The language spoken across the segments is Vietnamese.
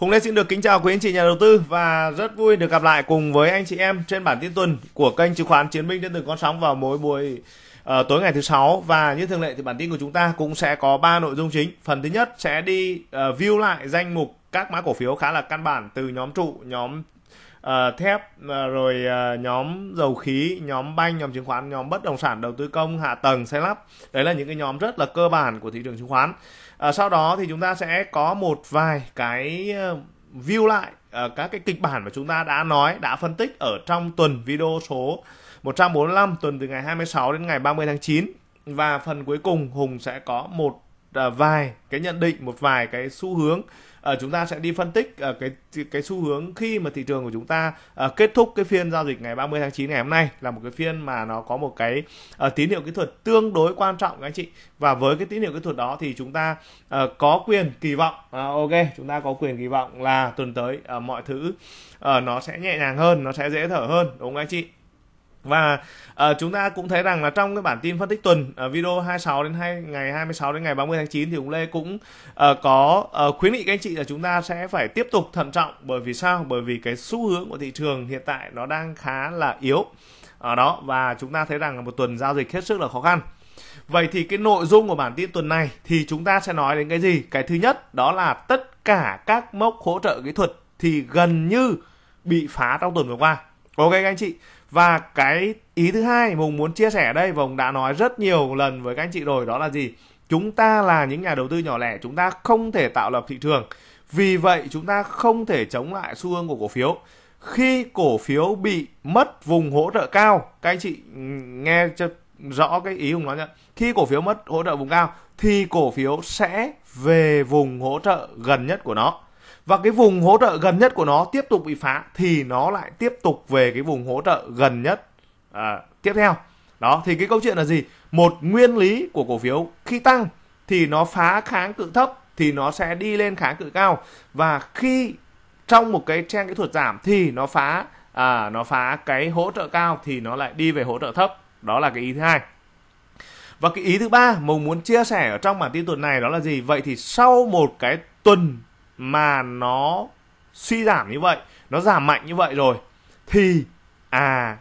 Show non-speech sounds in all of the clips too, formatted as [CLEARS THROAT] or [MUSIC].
Hùng Lê xin được kính chào quý anh chị nhà đầu tư và rất vui được gặp lại cùng với anh chị em trên bản tin tuần của kênh chứng khoán Chiến binh trên từng con sóng vào mỗi buổi uh, tối ngày thứ sáu và như thường lệ thì bản tin của chúng ta cũng sẽ có 3 nội dung chính. Phần thứ nhất sẽ đi uh, view lại danh mục các mã cổ phiếu khá là căn bản từ nhóm trụ, nhóm uh, thép uh, rồi uh, nhóm dầu khí, nhóm banh, nhóm chứng khoán, nhóm bất động sản, đầu tư công, hạ tầng, xây lắp. Đấy là những cái nhóm rất là cơ bản của thị trường chứng khoán à, sau đó thì chúng ta sẽ có một vài cái ờ, view lại uh, các cái kịch bản mà chúng ta đã nói đã phân tích ở trong tuần video số 145 tuần từ ngày 26 đến ngày 30 tháng 9 và phần cuối cùng Hùng sẽ có một uh, vài cái nhận định một vài cái xu hướng à, chúng ta sẽ đi phân tích à, cái cái xu hướng khi mà thị trường của chúng ta à, kết thúc cái phiên giao dịch ngày 30 tháng 9 ngày hôm nay là một cái phiên mà nó có một cái à, tín hiệu kỹ thuật tương đối quan trọng các anh chị và với cái tín hiệu kỹ thuật đó thì chúng ta à, có quyền kỳ vọng à, ok chúng ta có quyền kỳ vọng là tuần tới à, mọi thứ à, nó sẽ nhẹ nhàng hơn nó sẽ dễ thở hơn đúng không anh chị và uh, chúng ta cũng thấy rằng là trong cái bản tin phân tích tuần uh, video 26 đến 2 ngày 26 đến ngày 30 tháng 9 thì ông Lê cũng uh, có uh, khuyến nghị các anh chị là chúng ta sẽ phải tiếp tục thận trọng bởi vì sao? Bởi vì cái xu hướng của thị trường hiện tại nó đang khá là yếu. Ở đó và chúng ta thấy rằng là một tuần giao dịch hết sức là khó khăn. Vậy thì cái nội dung của bản tin tuần này thì chúng ta sẽ nói đến cái gì? Cái thứ nhất đó là tất cả các mốc hỗ trợ kỹ thuật thì gần như bị phá trong tuần vừa qua. Ok các anh chị, và cái ý thứ hai Mùng muốn chia sẻ đây và Hùng đã nói rất nhiều lần với các anh chị rồi đó là gì? Chúng ta là những nhà đầu tư nhỏ lẻ, chúng ta không thể tạo lập thị trường. Vì vậy chúng ta không thể chống lại xu hướng của cổ phiếu. Khi cổ phiếu bị mất vùng hỗ trợ cao, các anh chị ừ, nghe cho rõ cái ý Hùng nói nhá. Khi cổ phiếu mất hỗ trợ vùng cao thì cổ phiếu sẽ về vùng hỗ trợ gần nhất của nó và cái vùng hỗ trợ gần nhất của nó tiếp tục bị phá thì nó lại tiếp tục về cái vùng hỗ trợ gần nhất à, tiếp theo đó thì cái câu chuyện là gì một nguyên lý của cổ phiếu khi tăng thì nó phá kháng cự thấp thì nó sẽ đi lên kháng cự cao và khi trong một cái trang kỹ thuật giảm thì nó phá à, nó phá cái hỗ trợ cao thì nó lại đi về hỗ trợ thấp đó là cái ý thứ hai và cái ý thứ ba mong muốn chia sẻ ở trong bản tin tuần này đó là gì vậy thì sau một cái tuần mà nó suy giảm như vậy nó giảm mạnh như vậy rồi thì à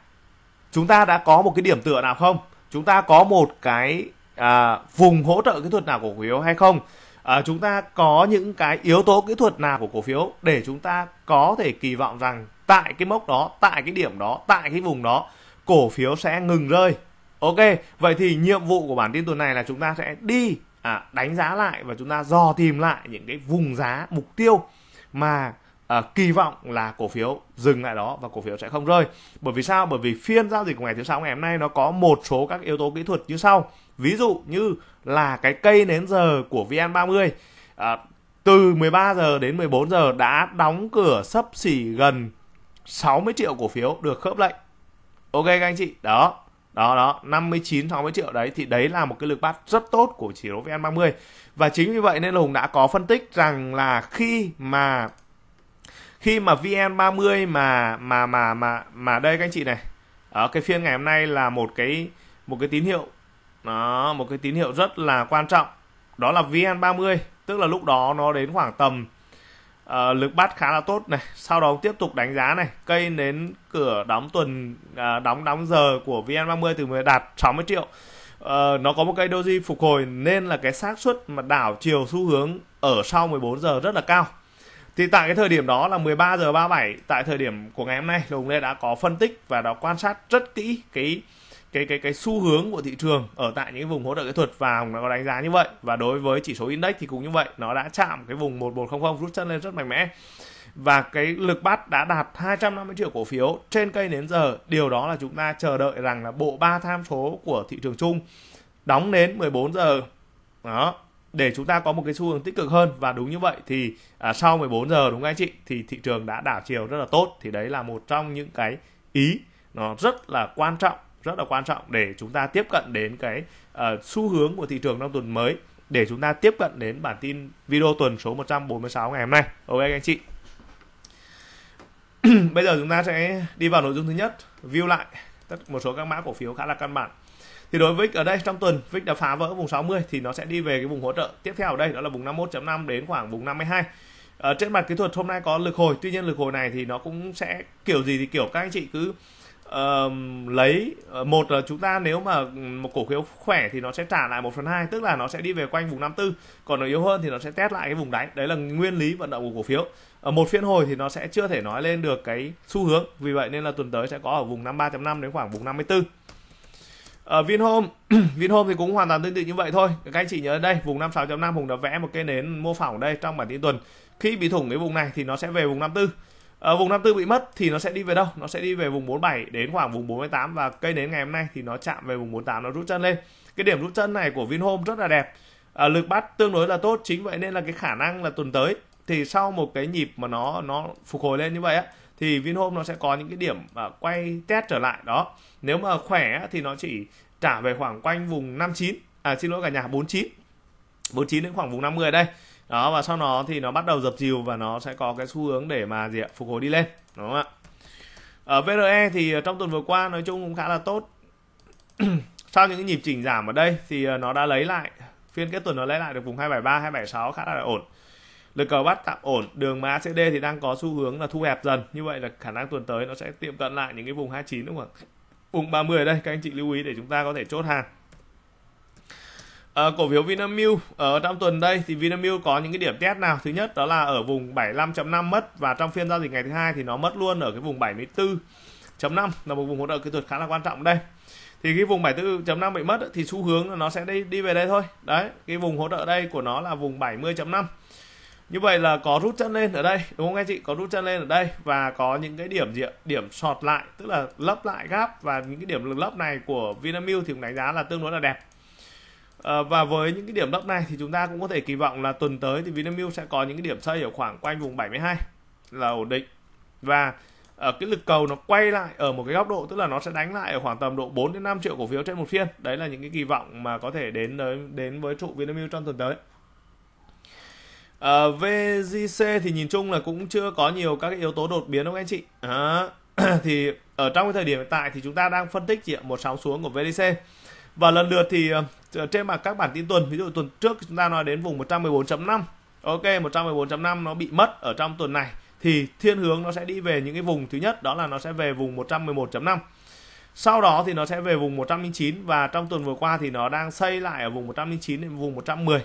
chúng ta đã có một cái điểm tựa nào không chúng ta có một cái à, vùng hỗ trợ kỹ thuật nào của cổ phiếu hay không à, chúng ta có những cái yếu tố kỹ thuật nào của cổ phiếu để chúng ta có thể kỳ vọng rằng tại cái mốc đó tại cái điểm đó tại cái vùng đó cổ phiếu sẽ ngừng rơi ok vậy thì nhiệm vụ của bản tin tuần này là chúng ta sẽ đi à, đánh giá lại và chúng ta dò tìm lại những cái vùng giá mục tiêu mà à, kỳ vọng là cổ phiếu dừng lại đó và cổ phiếu sẽ không rơi bởi vì sao bởi vì phiên giao dịch của ngày thứ sáu ngày hôm nay nó có một số các yếu tố kỹ thuật như sau ví dụ như là cái cây nến giờ của vn 30 à, từ 13 giờ đến 14 giờ đã đóng cửa sấp xỉ gần 60 triệu cổ phiếu được khớp lệnh ok các anh chị đó đó đó 59 60 triệu đấy thì đấy là một cái lực bắt rất tốt của chỉ số VN30 và chính vì vậy nên là Hùng đã có phân tích rằng là khi mà khi mà VN30 mà mà mà mà mà đây các anh chị này ở cái phiên ngày hôm nay là một cái một cái tín hiệu nó một cái tín hiệu rất là quan trọng đó là VN30 tức là lúc đó nó đến khoảng tầm uh, lực bắt khá là tốt này sau đó tiếp tục đánh giá này cây đến cửa đóng tuần uh, đóng đóng giờ của vn30 từ 10 đạt 60 triệu uh, nó có một cây doji phục hồi nên là cái xác suất mà đảo chiều xu hướng ở sau 14 giờ rất là cao thì tại cái thời điểm đó là 13 giờ 37 tại thời điểm của ngày hôm nay Lùng Lê đã có phân tích và đã quan sát rất kỹ cái cái cái cái xu hướng của thị trường ở tại những vùng hỗ trợ kỹ thuật và Hồng đã có đánh giá như vậy và đối với chỉ số index thì cũng như vậy nó đã chạm cái vùng 1100 rút chân lên rất mạnh mẽ và cái lực bắt đã đạt 250 triệu cổ phiếu trên cây đến giờ điều đó là chúng ta chờ đợi rằng là bộ ba tham số của thị trường chung đóng đến 14 giờ đó để chúng ta có một cái xu hướng tích cực hơn và đúng như vậy thì à, sau 14 giờ đúng không anh chị thì thị trường đã đảo chiều rất là tốt thì đấy là một trong những cái ý nó rất là quan trọng rất là quan trọng để chúng ta tiếp cận đến cái uh, xu hướng của thị trường trong tuần mới để chúng ta tiếp cận đến bản tin video tuần số 146 ngày hôm nay. Ok anh chị. [CLEARS THROAT] Bây giờ chúng ta sẽ đi vào nội dung thứ nhất, view lại tất một số các mã cổ phiếu khá là căn bản. Thì đối với VIX ở đây trong tuần VIX đã phá vỡ vùng 60 thì nó sẽ đi về cái vùng hỗ trợ tiếp theo ở đây đó là vùng 51.5 đến khoảng vùng 52. Ở ờ, trên mặt kỹ thuật hôm nay có lực hồi, tuy nhiên lực hồi này thì nó cũng sẽ kiểu gì thì kiểu các anh chị cứ uh, lấy ờ, một là chúng ta nếu mà một cổ phiếu khỏe thì nó sẽ trả lại 1 phần hai tức là nó sẽ đi về quanh vùng 54 còn nó yếu hơn thì nó sẽ test lại cái vùng đáy đấy là nguyên lý vận động của cổ phiếu ở ờ, một phiên hồi thì nó sẽ chưa thể nói lên được cái xu hướng vì vậy nên là tuần tới sẽ có ở vùng 53.5 đến khoảng vùng 54 ở ờ, Vinhome [CLEARS THROAT] Vinhome thì cũng hoàn toàn tương tự như vậy thôi các anh chị nhớ đây vùng 56.5 Hùng đã vẽ một cái nến mô phỏng đây trong bản tin tuần khi bị thủng cái vùng này thì nó sẽ về vùng 54 ở ờ, vùng 54 bị mất thì nó sẽ đi về đâu nó sẽ đi về vùng 47 đến khoảng vùng 48 và cây đến ngày hôm nay thì nó chạm về vùng 48 nó rút chân lên cái điểm rút chân này của Vinhome rất là đẹp à, lực bắt tương đối là tốt chính vậy nên là cái khả năng là tuần tới thì sau một cái nhịp mà nó nó phục hồi lên như vậy á thì Vinhome nó sẽ có những cái điểm à, quay test trở lại đó nếu mà khỏe á, thì nó chỉ trả về khoảng quanh vùng 59 à xin lỗi cả nhà 49 49 đến khoảng vùng 50 ở đây đó và sau đó thì nó bắt đầu dập chiều và nó sẽ có cái xu hướng để mà gì ạ phục hồi đi lên đúng không ạ ở VRE thì ờ, trong tuần vừa qua nói chung cũng khá là tốt [CLEARS THROAT] sau những cái nhịp chỉnh giảm ở đây thì ờ, nó đã lấy lại phiên kết tuần nó lấy lại được vùng 273 276 khá là ổn lực cầu bắt tạm ổn đường má CD thì đang có xu hướng là thu hẹp dần như vậy là khả năng tuần tới nó sẽ tiệm cận lại những cái vùng 29 đúng không ạ vùng 30 ở đây các anh chị lưu ý để chúng ta có thể chốt hàng À, cổ phiếu Vinamilk ở trong tuần đây thì Vinamilk có những cái điểm test nào? Thứ nhất đó là ở vùng 75.5 mất và trong phiên giao dịch ngày thứ hai thì nó mất luôn ở cái vùng 74.5 là một vùng hỗ trợ kỹ thuật khá là quan trọng đây. Thì cái vùng 74.5 bị mất thì xu hướng nó sẽ đi đi về đây thôi. Đấy, cái vùng hỗ trợ đây của nó là vùng 70.5. Như vậy là có rút chân lên ở đây, đúng không anh chị? Có rút chân lên ở đây và có những cái điểm diện điểm sọt lại, tức là lấp lại gap và những cái điểm lấp này của Vinamilk thì cũng đánh giá là tương đối là đẹp Ờ, và với những cái điểm lốc này thì chúng ta cũng có thể kỳ vọng là tuần tới thì Vinamilk sẽ có những cái điểm xây ở khoảng quanh vùng 72 là ổn định và ở ờ, cái lực cầu nó quay lại ở một cái góc độ tức là nó sẽ đánh lại ở khoảng tầm độ 4 đến 5 triệu cổ phiếu trên một phiên. Đấy là những cái kỳ vọng mà có thể đến tới đến với trụ Vinamilk trong tuần tới. À, ờ, VGC thì nhìn chung là cũng chưa có nhiều các cái yếu tố đột biến đâu anh chị. À, [CLEARS THROAT] thì ở trong cái thời điểm hiện tại thì chúng ta đang phân tích chỉ một sóng xuống của VDC. Và lần lượt thì Ờ, trên mặt các bản tin tuần ví dụ tuần trước chúng ta nói đến vùng 114.5 ok 114.5 nó bị mất ở trong tuần này thì thiên hướng nó sẽ đi về những cái vùng thứ nhất đó là nó sẽ về vùng 111.5 sau đó thì nó sẽ về vùng 109 và trong tuần vừa qua thì nó đang xây lại ở vùng 109 đến vùng 110 à,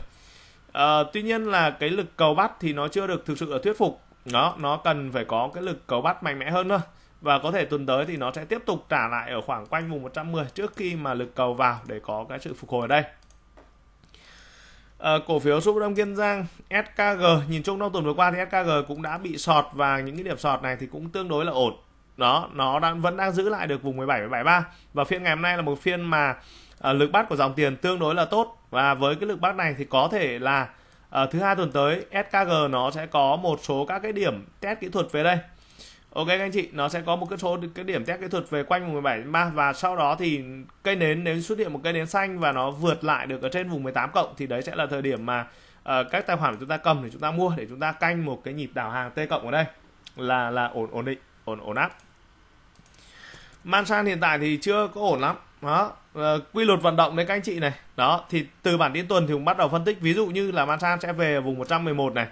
ờ, tuy nhiên là cái lực cầu bắt thì nó chưa được thực sự là thuyết phục nó nó cần phải có cái lực cầu bắt mạnh mẽ hơn thôi và có thể tuần tới thì nó sẽ tiếp tục trả lại ở khoảng quanh vùng 110 trước khi mà lực cầu vào để có cái sự phục hồi ở đây À, cổ phiếu Súp Đông Kiên Giang SKG nhìn chung trong tuần vừa qua thì SKG cũng đã bị sọt và những cái điểm sọt này thì cũng tương đối là ổn đó nó đang vẫn đang giữ lại được vùng 17 73 và phiên ngày hôm nay là một phiên mà à, lực bắt của dòng tiền tương đối là tốt và với cái lực bắt này thì có thể là à, thứ hai tuần tới SKG nó sẽ có một số các cái điểm test kỹ thuật về đây Ok các anh chị, nó sẽ có một cái số cái điểm test kỹ thuật về quanh vùng 17.3 và sau đó thì cây nến nếu xuất hiện một cây nến xanh và nó vượt lại được ở trên vùng 18 cộng thì đấy sẽ là thời điểm mà uh, các tài khoản của chúng ta cầm để chúng ta mua để chúng ta canh một cái nhịp đảo hàng T cộng ở đây là là ổn ổn định, ổn ổn áp. Man Mansan hiện tại thì chưa có ổn lắm. Đó, uh, quy luật vận động đấy các anh chị này. Đó, thì từ bản tin tuần thì cũng bắt đầu phân tích ví dụ như là Man Mansan sẽ về vùng 111 này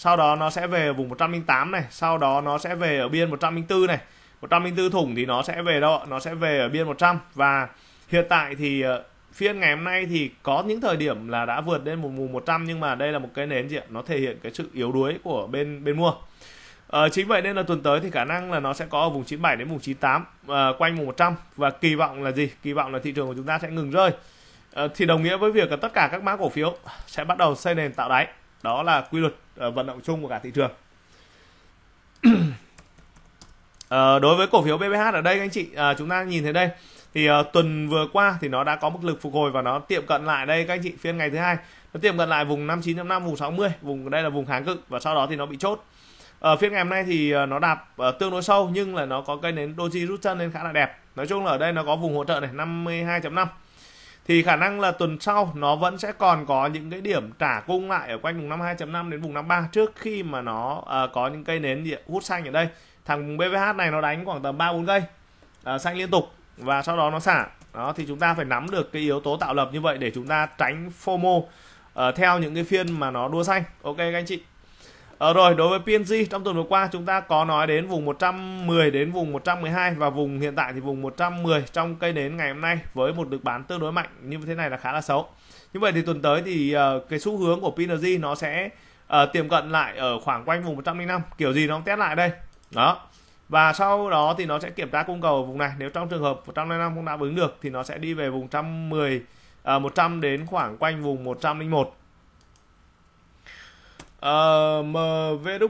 sau đó nó sẽ về ở vùng 108 này sau đó nó sẽ về ở biên 104 này 104 thủng thì nó sẽ về đâu nó sẽ về ở biên 100 và hiện tại thì ờ, phiên ngày hôm nay thì có những thời điểm là đã vượt lên một mù 100 nhưng mà đây là một cái nến gì ạ? nó thể hiện cái sự yếu đuối của bên bên mua Ờ, chính vậy nên là tuần tới thì khả năng là nó sẽ có ở vùng 97 đến vùng 98 à, ờ, quanh vùng 100 và kỳ vọng là gì? Kỳ vọng là thị trường của chúng ta sẽ ngừng rơi. À, thì đồng nghĩa với việc là tất cả các mã cổ phiếu sẽ bắt đầu xây nền tạo đáy. Đó là quy luật Ờ, vận động chung của cả thị trường à, [CLEARS THROAT] đối với cổ phiếu BBH ở đây anh chị à, chúng ta nhìn thấy đây thì à, tuần vừa qua thì nó đã có mức lực phục hồi và nó tiệm cận lại đây các anh chị phiên ngày thứ hai nó tiệm cận lại vùng 59.5 vùng 60 vùng đây là vùng kháng cự và sau đó thì nó bị chốt ở phiên ngày hôm nay thì nó đạp tương đối sâu nhưng là nó có cây nến doji rút chân nên khá là đẹp nói chung là ở đây nó có vùng hỗ trợ này 52.5 thì khả năng là tuần sau nó vẫn sẽ còn có những cái điểm trả cung lại ở quanh vùng 52.5 đến vùng 53 trước khi mà nó à, có những cây nến hút xanh ở đây thằng BVH này nó đánh khoảng tầm 3 4 cây à, xanh liên tục và sau đó nó xả đó thì chúng ta phải nắm được cái yếu tố tạo lập như vậy để chúng ta tránh FOMO uh, ờ, theo những cái phiên mà nó đua xanh ok các anh chị À, rồi đối với PNG trong tuần vừa qua chúng ta có nói đến vùng 110 đến vùng 112 và vùng hiện tại thì vùng 110 trong cây nến ngày hôm nay với một lực bán tương đối mạnh như thế này là khá là xấu. Như vậy thì tuần tới thì uh, cái xu hướng của PNG nó sẽ uh, ờ, tiềm cận lại ở khoảng quanh vùng 105 kiểu gì nó cũng test lại đây. Đó. Và sau đó thì nó sẽ kiểm tra cung cầu ở vùng này nếu trong trường hợp 105 không đáp ứng được thì nó sẽ đi về vùng 110 uh, 100 đến khoảng quanh vùng 101 mvg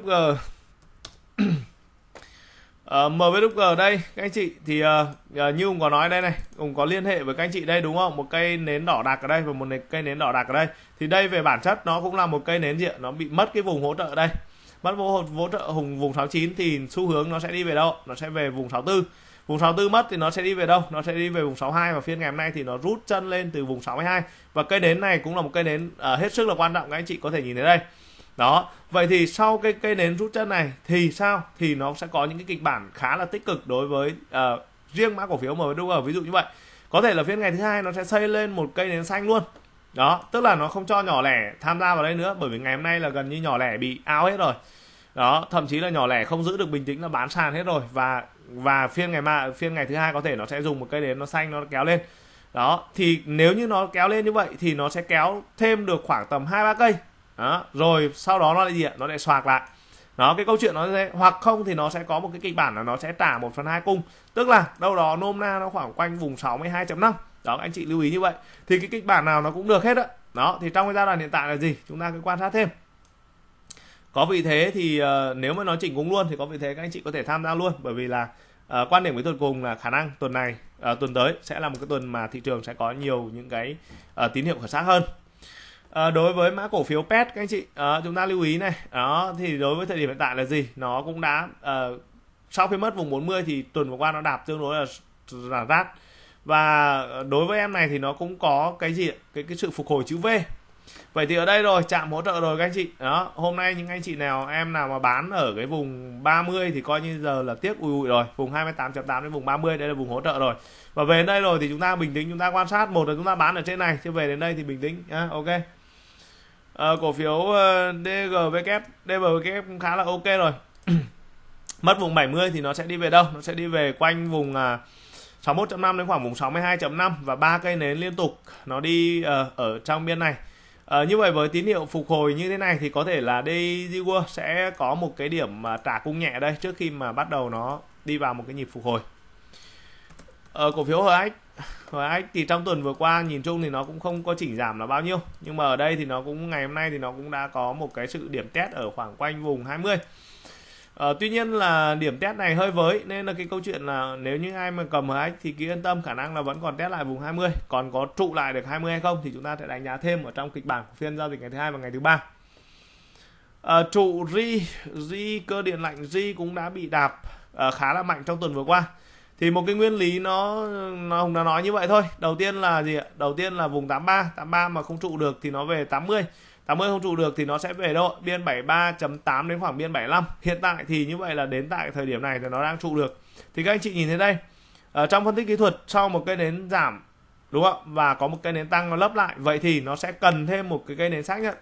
mvg uh, đây các anh chị thì uh, như Hùng có nói đây này Hùng có liên hệ với các anh chị đây đúng không một cây nến đỏ đặc ở đây và một cây nến đỏ đặc ở đây thì đây về bản chất nó cũng là một cây nến diện nó bị mất cái vùng hỗ trợ ở đây mất vùng hỗ trợ hùng vùng 69 thì xu hướng nó sẽ đi về đâu nó sẽ về vùng 64 vùng 64 mất thì nó sẽ đi về đâu nó sẽ đi về vùng 62 và phiên ngày hôm nay thì nó rút chân lên từ vùng 62 và cây nến này cũng là một cây nến uh, hết sức là quan trọng các anh chị có thể nhìn thấy đây đó vậy thì sau cái cây nến rút chân này thì sao thì nó sẽ có những cái kịch bản khá là tích cực đối với uh, riêng mã cổ phiếu MWR ví dụ như vậy có thể là phiên ngày thứ hai nó sẽ xây lên một cây nến xanh luôn đó tức là nó không cho nhỏ lẻ tham gia vào đây nữa bởi vì ngày hôm nay là gần như nhỏ lẻ bị ao hết rồi đó thậm chí là nhỏ lẻ không giữ được bình tĩnh là bán sàn hết rồi và và phiên ngày mà phiên ngày thứ hai có thể nó sẽ dùng một cây nến nó xanh nó kéo lên đó thì nếu như nó kéo lên như vậy thì nó sẽ kéo thêm được khoảng tầm hai ba cây đó rồi sau đó nó lại gì ạ nó lại xoạc lại đó cái câu chuyện nó sẽ hoặc không thì nó sẽ có một cái kịch bản là nó sẽ trả 1 phần hai cung tức là đâu đó nôm na nó khoảng quanh vùng 62.5 đó anh chị lưu ý như vậy thì cái kịch bản nào nó cũng được hết đó đó thì trong cái giai đoạn hiện tại là gì chúng ta cứ quan sát thêm có vị thế thì uh, nếu mà nó chỉnh cung luôn thì có vị thế các anh chị có thể tham gia luôn bởi vì là uh, quan điểm với tuần cùng là khả năng tuần này uh, tuần tới sẽ là một cái tuần mà thị trường sẽ có nhiều những cái uh, tín hiệu khởi sắc hơn À, đối với mã cổ phiếu pet các anh chị à, chúng ta lưu ý này đó thì đối với thời điểm hiện tại là gì nó cũng đã à, sau khi mất vùng 40 thì tuần vừa qua nó đạp tương đối là là rát và đối với em này thì nó cũng có cái gì cái cái sự phục hồi chữ V vậy thì ở đây rồi chạm hỗ trợ rồi các anh chị đó hôm nay những anh chị nào em nào mà bán ở cái vùng 30 thì coi như giờ là tiếc ui ui rồi vùng 28.8 đến vùng 30 đây là vùng hỗ trợ rồi và về đến đây rồi thì chúng ta bình tĩnh chúng ta quan sát một là chúng ta bán ở trên này chứ về đến đây thì bình tĩnh à, ok à, cổ phiếu ờ, DGW DGW khá là ok rồi [CLEARS THROAT] mất vùng 70 thì nó sẽ đi về đâu nó sẽ đi về quanh vùng à, 61.5 đến khoảng vùng 62.5 và ba cây nến liên tục nó đi à, ở trong biên này à, như vậy với tín hiệu phục hồi như thế này thì có thể là Daisy sẽ có một cái điểm mà trả cung nhẹ đây trước khi mà bắt đầu nó đi vào một cái nhịp phục hồi à, cổ phiếu HX Đấy, thì trong tuần vừa qua nhìn chung thì nó cũng không có chỉnh giảm là bao nhiêu nhưng mà ở đây thì nó cũng ngày hôm nay thì nó cũng đã có một cái sự điểm test ở khoảng quanh vùng 20 à, ờ, tuy nhiên là điểm test này hơi với nên là cái câu chuyện là nếu như ai mà cầm HX thì cứ yên tâm khả năng là vẫn còn test lại vùng 20 còn có trụ lại được 20 hay không thì chúng ta sẽ đánh giá thêm ở trong kịch bản của phiên giao dịch ngày thứ hai và ngày thứ ba à, trụ ri ri cơ điện lạnh ri cũng đã bị đạp à, khá là mạnh trong tuần vừa qua thì một cái nguyên lý nó nó hùng nó nói như vậy thôi đầu tiên là gì ạ đầu tiên là vùng 83 83 mà không trụ được thì nó về 80 80 không trụ được thì nó sẽ về độ biên 73.8 đến khoảng biên 75 hiện tại thì như vậy là đến tại thời điểm này thì nó đang trụ được thì các anh chị nhìn thấy đây ở trong phân tích kỹ thuật sau một cây nến giảm đúng không và có một cây nến tăng nó lấp lại vậy thì nó sẽ cần thêm một cái cây nến xác nhận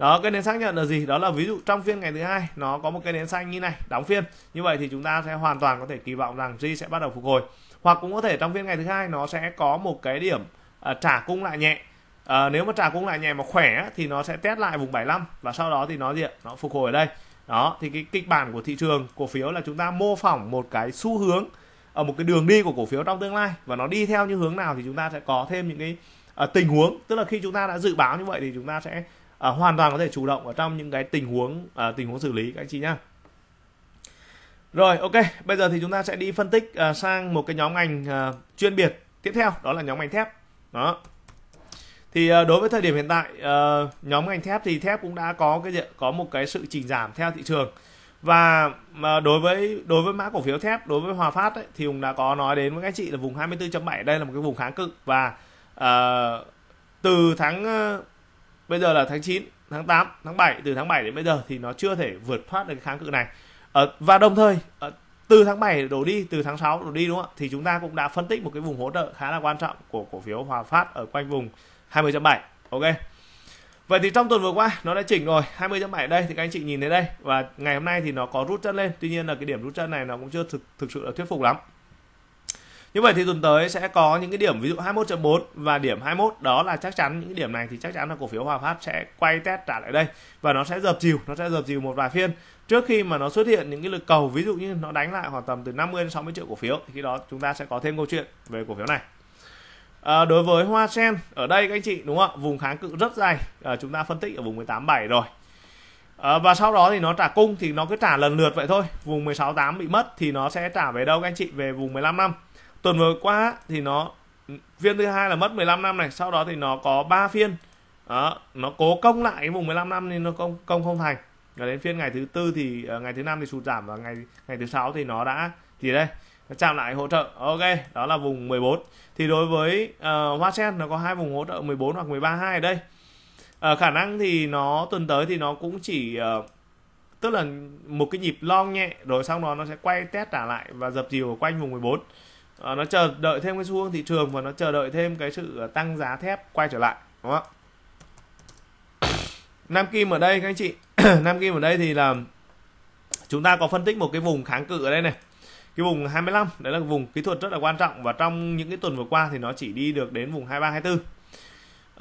đó cây nến xác nhận là gì đó là ví dụ trong phiên ngày thứ hai nó có một cây nến xanh như này đóng phiên như vậy thì chúng ta sẽ hoàn toàn có thể kỳ vọng rằng J sẽ bắt đầu phục hồi hoặc cũng có thể trong phiên ngày thứ hai nó sẽ có một cái điểm uh, trả cung lại nhẹ à, nếu mà trả cung lại nhẹ mà khỏe thì nó sẽ test lại vùng 75 và sau đó thì nó gì ạ nó phục hồi ở đây đó thì cái kịch bản của thị trường cổ phiếu là chúng ta mô phỏng một cái xu hướng ở một cái đường đi của cổ phiếu trong tương lai và nó đi theo như hướng nào thì chúng ta sẽ có thêm những cái uh, tình huống tức là khi chúng ta đã dự báo như vậy thì chúng ta sẽ à, hoàn toàn có thể chủ động ở trong những cái tình huống à, tình huống xử lý các anh chị nhá rồi ok bây giờ thì chúng ta sẽ đi phân tích à, sang một cái nhóm ngành à, chuyên biệt tiếp theo đó là nhóm ngành thép đó thì à, đối với thời điểm hiện tại à, nhóm ngành thép thì thép cũng đã có cái gì có một cái sự chỉnh giảm theo thị trường và mà đối với đối với mã cổ phiếu thép đối với Hòa Phát ấy, thì Hùng đã có nói đến với các chị là vùng 24.7 đây là một cái vùng kháng cự và uh, từ tháng à, bây giờ là tháng 9 tháng 8 tháng 7 từ tháng 7 đến bây giờ thì nó chưa thể vượt thoát được cái kháng cự này ở, ờ, và đồng thời ở, ờ, từ tháng 7 đổ đi từ tháng 6 đổ đi đúng không ạ thì chúng ta cũng đã phân tích một cái vùng hỗ trợ khá là quan trọng của cổ phiếu Hòa Phát ở quanh vùng 20.7 ok Vậy thì trong tuần vừa qua nó đã chỉnh rồi 20.7 đây thì các anh chị nhìn thấy đây và ngày hôm nay thì nó có rút chân lên tuy nhiên là cái điểm rút chân này nó cũng chưa thực thực sự là thuyết phục lắm như vậy thì tuần tới sẽ có những cái điểm ví dụ 21.4 và điểm 21 đó là chắc chắn những cái điểm này thì chắc chắn là cổ phiếu Hòa Phát sẽ quay test trả lại đây và nó sẽ dập chiều nó sẽ dập chiều một vài phiên trước khi mà nó xuất hiện những cái lực cầu ví dụ như nó đánh lại khoảng tầm từ 50 đến 60 triệu cổ phiếu thì khi đó chúng ta sẽ có thêm câu chuyện về cổ phiếu này À, đối với hoa sen ở đây các anh chị đúng không ạ vùng kháng cự rất dài à, chúng ta phân tích ở vùng 187 rồi à, và sau đó thì nó trả cung thì nó cứ trả lần lượt vậy thôi vùng 168 bị mất thì nó sẽ trả về đâu các anh chị về vùng 15 năm tuần vừa qua thì nó phiên thứ hai là mất 15 năm này sau đó thì nó có 3 phiên đó, nó cố công lại cái vùng 15 năm nên nó công công không thành và đến phiên ngày thứ tư thì ờ, ngày thứ năm thì sụt giảm và ngày ngày thứ sáu thì nó đã gì đây nó chạm lại hỗ trợ ok đó là vùng 14 thì đối với uh, hoa sen nó có hai vùng hỗ trợ 14 hoặc 13 hai ở đây uh, khả năng thì nó tuần tới thì nó cũng chỉ uh, tức là một cái nhịp long nhẹ rồi sau đó nó sẽ quay test trả lại và dập dìu quanh vùng 14 Ờ, nó chờ đợi thêm cái xu hướng thị trường và nó chờ đợi thêm cái sự ờ, tăng giá thép quay trở lại đúng không nam kim ở đây các anh chị [CLEARS THROAT] nam kim ở đây thì là chúng ta có phân tích một cái vùng kháng cự ở đây này cái vùng 25 đấy là vùng kỹ thuật rất là quan trọng và trong những cái tuần vừa qua thì nó chỉ đi được đến vùng 23 24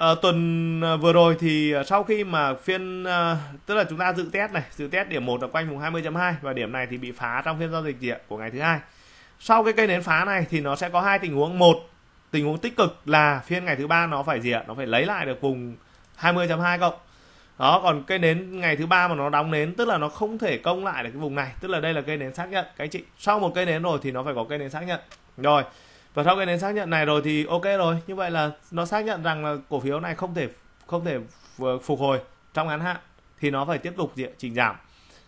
à, tuần ờ, vừa rồi thì sau khi mà phiên à, tức là chúng ta dự test này dự test điểm một là quanh vùng 20.2 và điểm này thì bị phá trong phiên giao dịch của ngày thứ hai sau cái cây nến phá này thì nó sẽ có hai tình huống một tình huống tích cực là phiên ngày thứ ba nó phải gì ạ nó phải lấy lại được vùng 20.2 cộng đó còn cây nến ngày thứ ba mà nó đóng nến tức là nó không thể công lại được cái vùng này tức là đây là cây nến xác nhận cái chị sau một cây nến rồi thì nó phải có cây nến xác nhận rồi và sau cây nến xác nhận này rồi thì ok rồi như vậy là nó xác nhận rằng là cổ phiếu này không thể không thể ờ, phục hồi trong ngắn hạn thì nó phải tiếp tục gì chỉnh giảm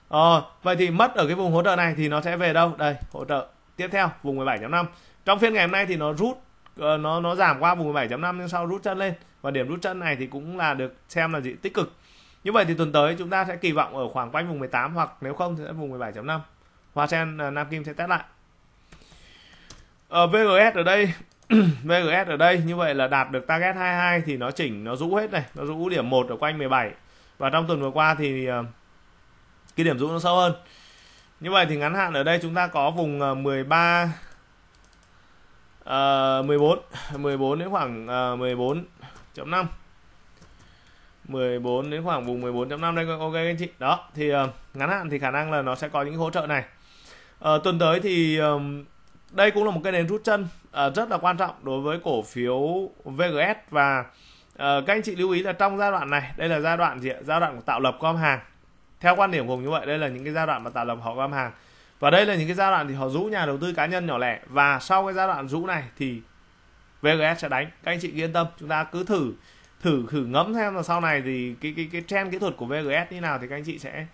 ờ, vậy thì mất ở cái vùng hỗ trợ này thì nó sẽ về đâu đây hỗ trợ tiếp theo vùng 17.5 trong phiên ngày hôm nay thì nó rút ờ, nó nó giảm qua vùng 17.5 nhưng sau rút chân lên và điểm rút chân này thì cũng là được xem là gì tích cực như vậy thì tuần tới chúng ta sẽ kỳ vọng ở khoảng quanh vùng 18 hoặc nếu không thì sẽ vùng 17.5 Hoa sen ờ, Nam Kim sẽ test lại ở ờ, VGS ở đây [CLEARS THROAT] VGS ở đây như vậy là đạt được target 22 thì nó chỉnh nó rũ hết này nó rũ điểm 1 ở quanh 17 và trong tuần vừa qua thì cái điểm rũ nó sâu hơn như vậy thì ngắn hạn ở đây chúng ta có vùng 13 uh, 14 14 đến khoảng uh, 14.5 14 đến khoảng vùng 14.5 đây ok anh chị đó thì uh, ngắn hạn thì khả năng là nó sẽ có những hỗ trợ này uh, tuần tới thì um, đây cũng là một cái nền rút chân uh, rất là quan trọng đối với cổ phiếu VGS và uh, các anh chị lưu ý là trong giai đoạn này đây là giai đoạn gì ạ giai đoạn của tạo lập gom hàng theo quan điểm của hùng như vậy đây là những cái giai đoạn mà tạo lập họ găm hàng và đây là những cái giai đoạn thì họ rũ nhà đầu tư cá nhân nhỏ lẻ và sau cái giai đoạn rũ này thì VGS sẽ đánh các anh chị yên tâm chúng ta cứ thử thử thử ngẫm xem là sau này thì cái cái cái trend kỹ thuật của VGS như nào thì các anh chị sẽ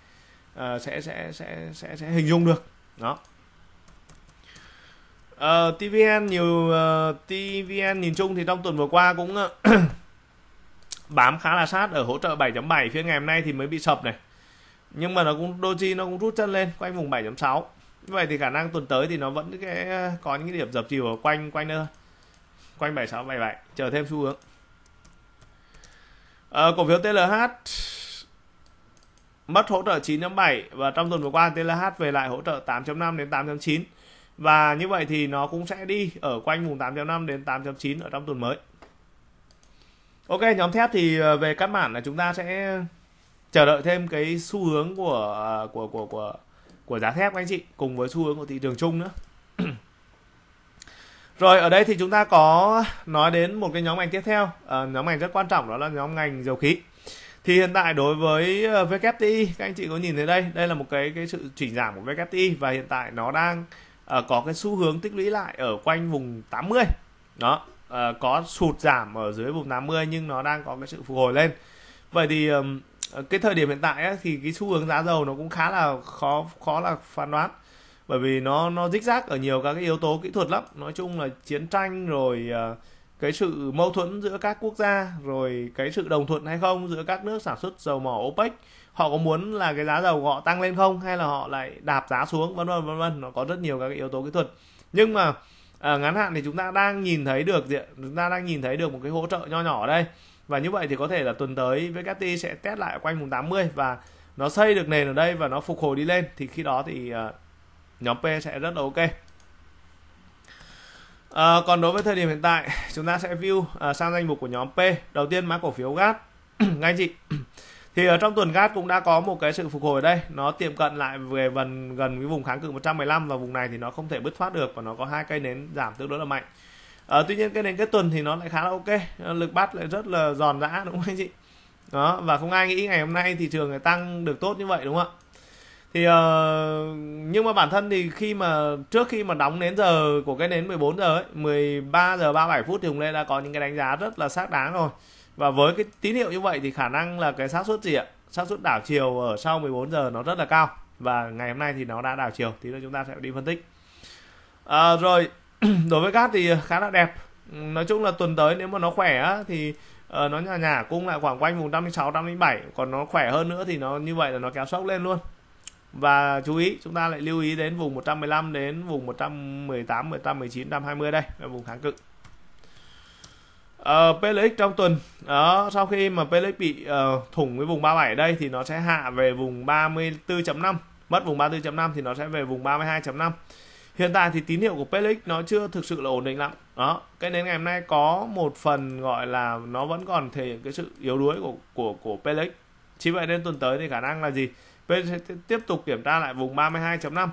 uh, sẽ, sẽ sẽ sẽ sẽ hình dung được đó uh, ờ, TVN nhiều uh, ờ, TVN nhìn chung thì trong tuần vừa qua cũng [COUGHS] bám khá là sát ở hỗ trợ 7.7 phiên ngày hôm nay thì mới bị sập này nhưng mà nó cũng doji nó cũng rút chân lên quanh vùng 7.6 vậy thì khả năng tuần tới thì nó vẫn cái ờ, có những cái điểm dập chiều ở quanh quanh nữa ờ, quanh 76 77 chờ thêm xu hướng à, cổ phiếu TLH mất hỗ trợ 9.7 và trong tuần vừa qua TLH về lại hỗ trợ 8.5 đến 8.9 và như vậy thì nó cũng sẽ đi ở quanh vùng 8.5 đến 8.9 ở trong tuần mới. Ok, nhóm thép thì về căn bản là chúng ta sẽ chờ đợi thêm cái xu hướng của à, của của của của giá thép các anh chị cùng với xu hướng của thị trường chung nữa [CLEARS THROAT] rồi ở đây thì chúng ta có nói đến một cái nhóm ngành tiếp theo à, nhóm ngành rất quan trọng đó là nhóm ngành dầu khí thì hiện tại đối với ờ, WTI các anh chị có nhìn thấy đây đây là một cái cái sự chỉnh giảm của WTI và hiện tại nó đang uh, có cái xu hướng tích lũy lại ở quanh vùng 80 đó uh, có sụt giảm ở dưới vùng 80 nhưng nó đang có cái sự phục hồi lên vậy thì um, Ờ, cái thời điểm hiện tại ấy, thì cái xu hướng giá dầu nó cũng khá là khó khó là phán đoán bởi vì nó nó rích rác ở nhiều các cái yếu tố kỹ thuật lắm nói chung là chiến tranh rồi ờ, cái sự mâu thuẫn giữa các quốc gia rồi cái sự đồng thuận hay không giữa các nước sản xuất dầu mỏ OPEC họ có muốn là cái giá dầu của họ tăng lên không hay là họ lại đạp giá xuống vân vân vân vân nó có rất nhiều các cái yếu tố kỹ thuật nhưng mà à, ngắn hạn thì chúng ta đang nhìn thấy được chúng ta đang nhìn thấy được một cái hỗ trợ nho nhỏ ở đây và như vậy thì có thể là tuần tới WT sẽ test lại quanh vùng 80 và nó xây được nền ở đây và nó phục hồi đi lên thì khi đó thì uh, nhóm P sẽ rất là ok uh, còn đối với thời điểm hiện tại chúng ta sẽ view uh, sang danh mục của nhóm P đầu tiên mã cổ phiếu GAT [CLEARS THROAT] ngay chị [CLEARS THROAT] thì ở trong tuần GAT cũng đã có một cái sự phục hồi ở đây nó tiệm cận lại về gần gần cái vùng kháng cự 115 và vùng này thì nó không thể bứt phát được và nó có hai cây nến giảm tương đối là mạnh à, tuy nhiên cái đến kết tuần thì nó lại khá là ok ờ, lực bắt lại rất là giòn giã đúng không anh chị đó và không ai nghĩ ngày hôm nay thị trường lại tăng được tốt như vậy đúng không ạ thì uh, nhưng mà bản thân thì khi mà trước khi mà đóng đến giờ của cái nến 14 giờ ấy 13 giờ 37 phút thì Hùng Lê đã có những cái đánh giá rất là xác đáng rồi và với cái tín hiệu như vậy thì khả năng là cái xác suất gì ạ xác suất đảo chiều ở sau 14 giờ nó rất là cao và ngày hôm nay thì nó đã đảo chiều thì chúng ta sẽ đi phân tích à, rồi [CLEARS THROAT] đối với cát thì ờ, khá là đẹp nói chung là tuần tới nếu mà nó khỏe á, thì uh, nó nhà nhà cung lại khoảng quanh vùng 106 107 còn nó khỏe hơn nữa thì nó như vậy là nó kéo sốc lên luôn và chú ý chúng ta lại lưu ý đến vùng 115 đến vùng 118 119 120 đây là vùng kháng cự uh, ờ, PLX trong tuần đó sau khi mà PLX bị uh, thủng với vùng 37 đây thì nó sẽ hạ về vùng 34.5 mất vùng 34.5 thì nó sẽ về vùng 32.5 hiện tại thì tín hiệu của Pelix nó chưa thực sự là ổn định lắm đó cái đến ngày hôm nay có một phần gọi là nó vẫn còn thể hiện cái sự yếu đuối của của của Pelix chỉ vậy nên tuần tới thì khả năng là gì Pelix sẽ tiếp tục kiểm tra lại vùng 32.5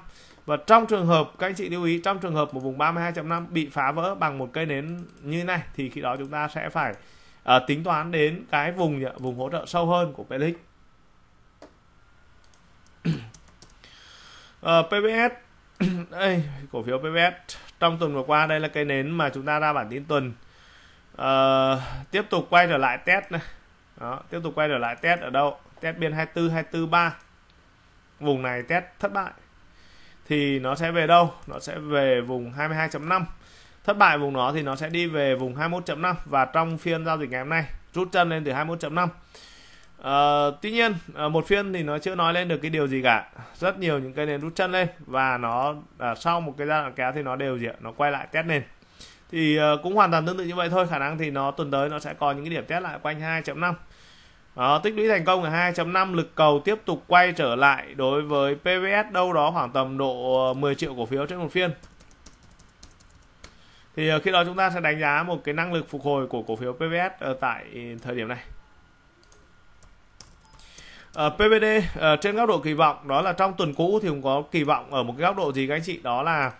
và trong trường hợp các anh chị lưu ý trong trường hợp một vùng 32.5 bị phá vỡ bằng một cây nến như này thì khi đó chúng ta sẽ phải uh, tính toán đến cái vùng vùng hỗ trợ sâu hơn của Pelix uh, PBS đây [COUGHS] cổ phiếu PVS trong tuần vừa qua đây là cây nến mà chúng ta ra bản tin tuần à, tiếp tục quay trở lại test này đó, tiếp tục quay trở lại test ở đâu test biên 24 243 vùng này test thất bại thì nó sẽ về đâu nó sẽ về vùng 22.5 thất bại vùng đó thì nó sẽ đi về vùng 21.5 và trong phiên giao dịch ngày hôm nay rút chân lên từ 21.5 À, tuy nhiên à, một phiên thì nó chưa nói lên được cái điều gì cả rất nhiều những cây nền rút chân lên và nó à, sau một cái giai đoạn kéo thì nó đều gì nó quay lại test nền thì à, cũng hoàn toàn tương tự như vậy thôi khả năng thì nó tuần tới nó sẽ có những cái điểm test lại quanh 2.5 đó, tích lũy thành công ở 2.5 lực cầu tiếp tục quay trở lại đối với PVS đâu đó khoảng tầm độ 10 triệu cổ phiếu trên một phiên thì khi đó chúng ta sẽ đánh giá một cái năng lực phục hồi của cổ phiếu PVS ở tại thời điểm này Uh, ờ, PVD uh, ờ, trên góc độ kỳ vọng đó là trong tuần cũ thì cũng có kỳ vọng ở một cái góc độ gì các anh chị đó là uh,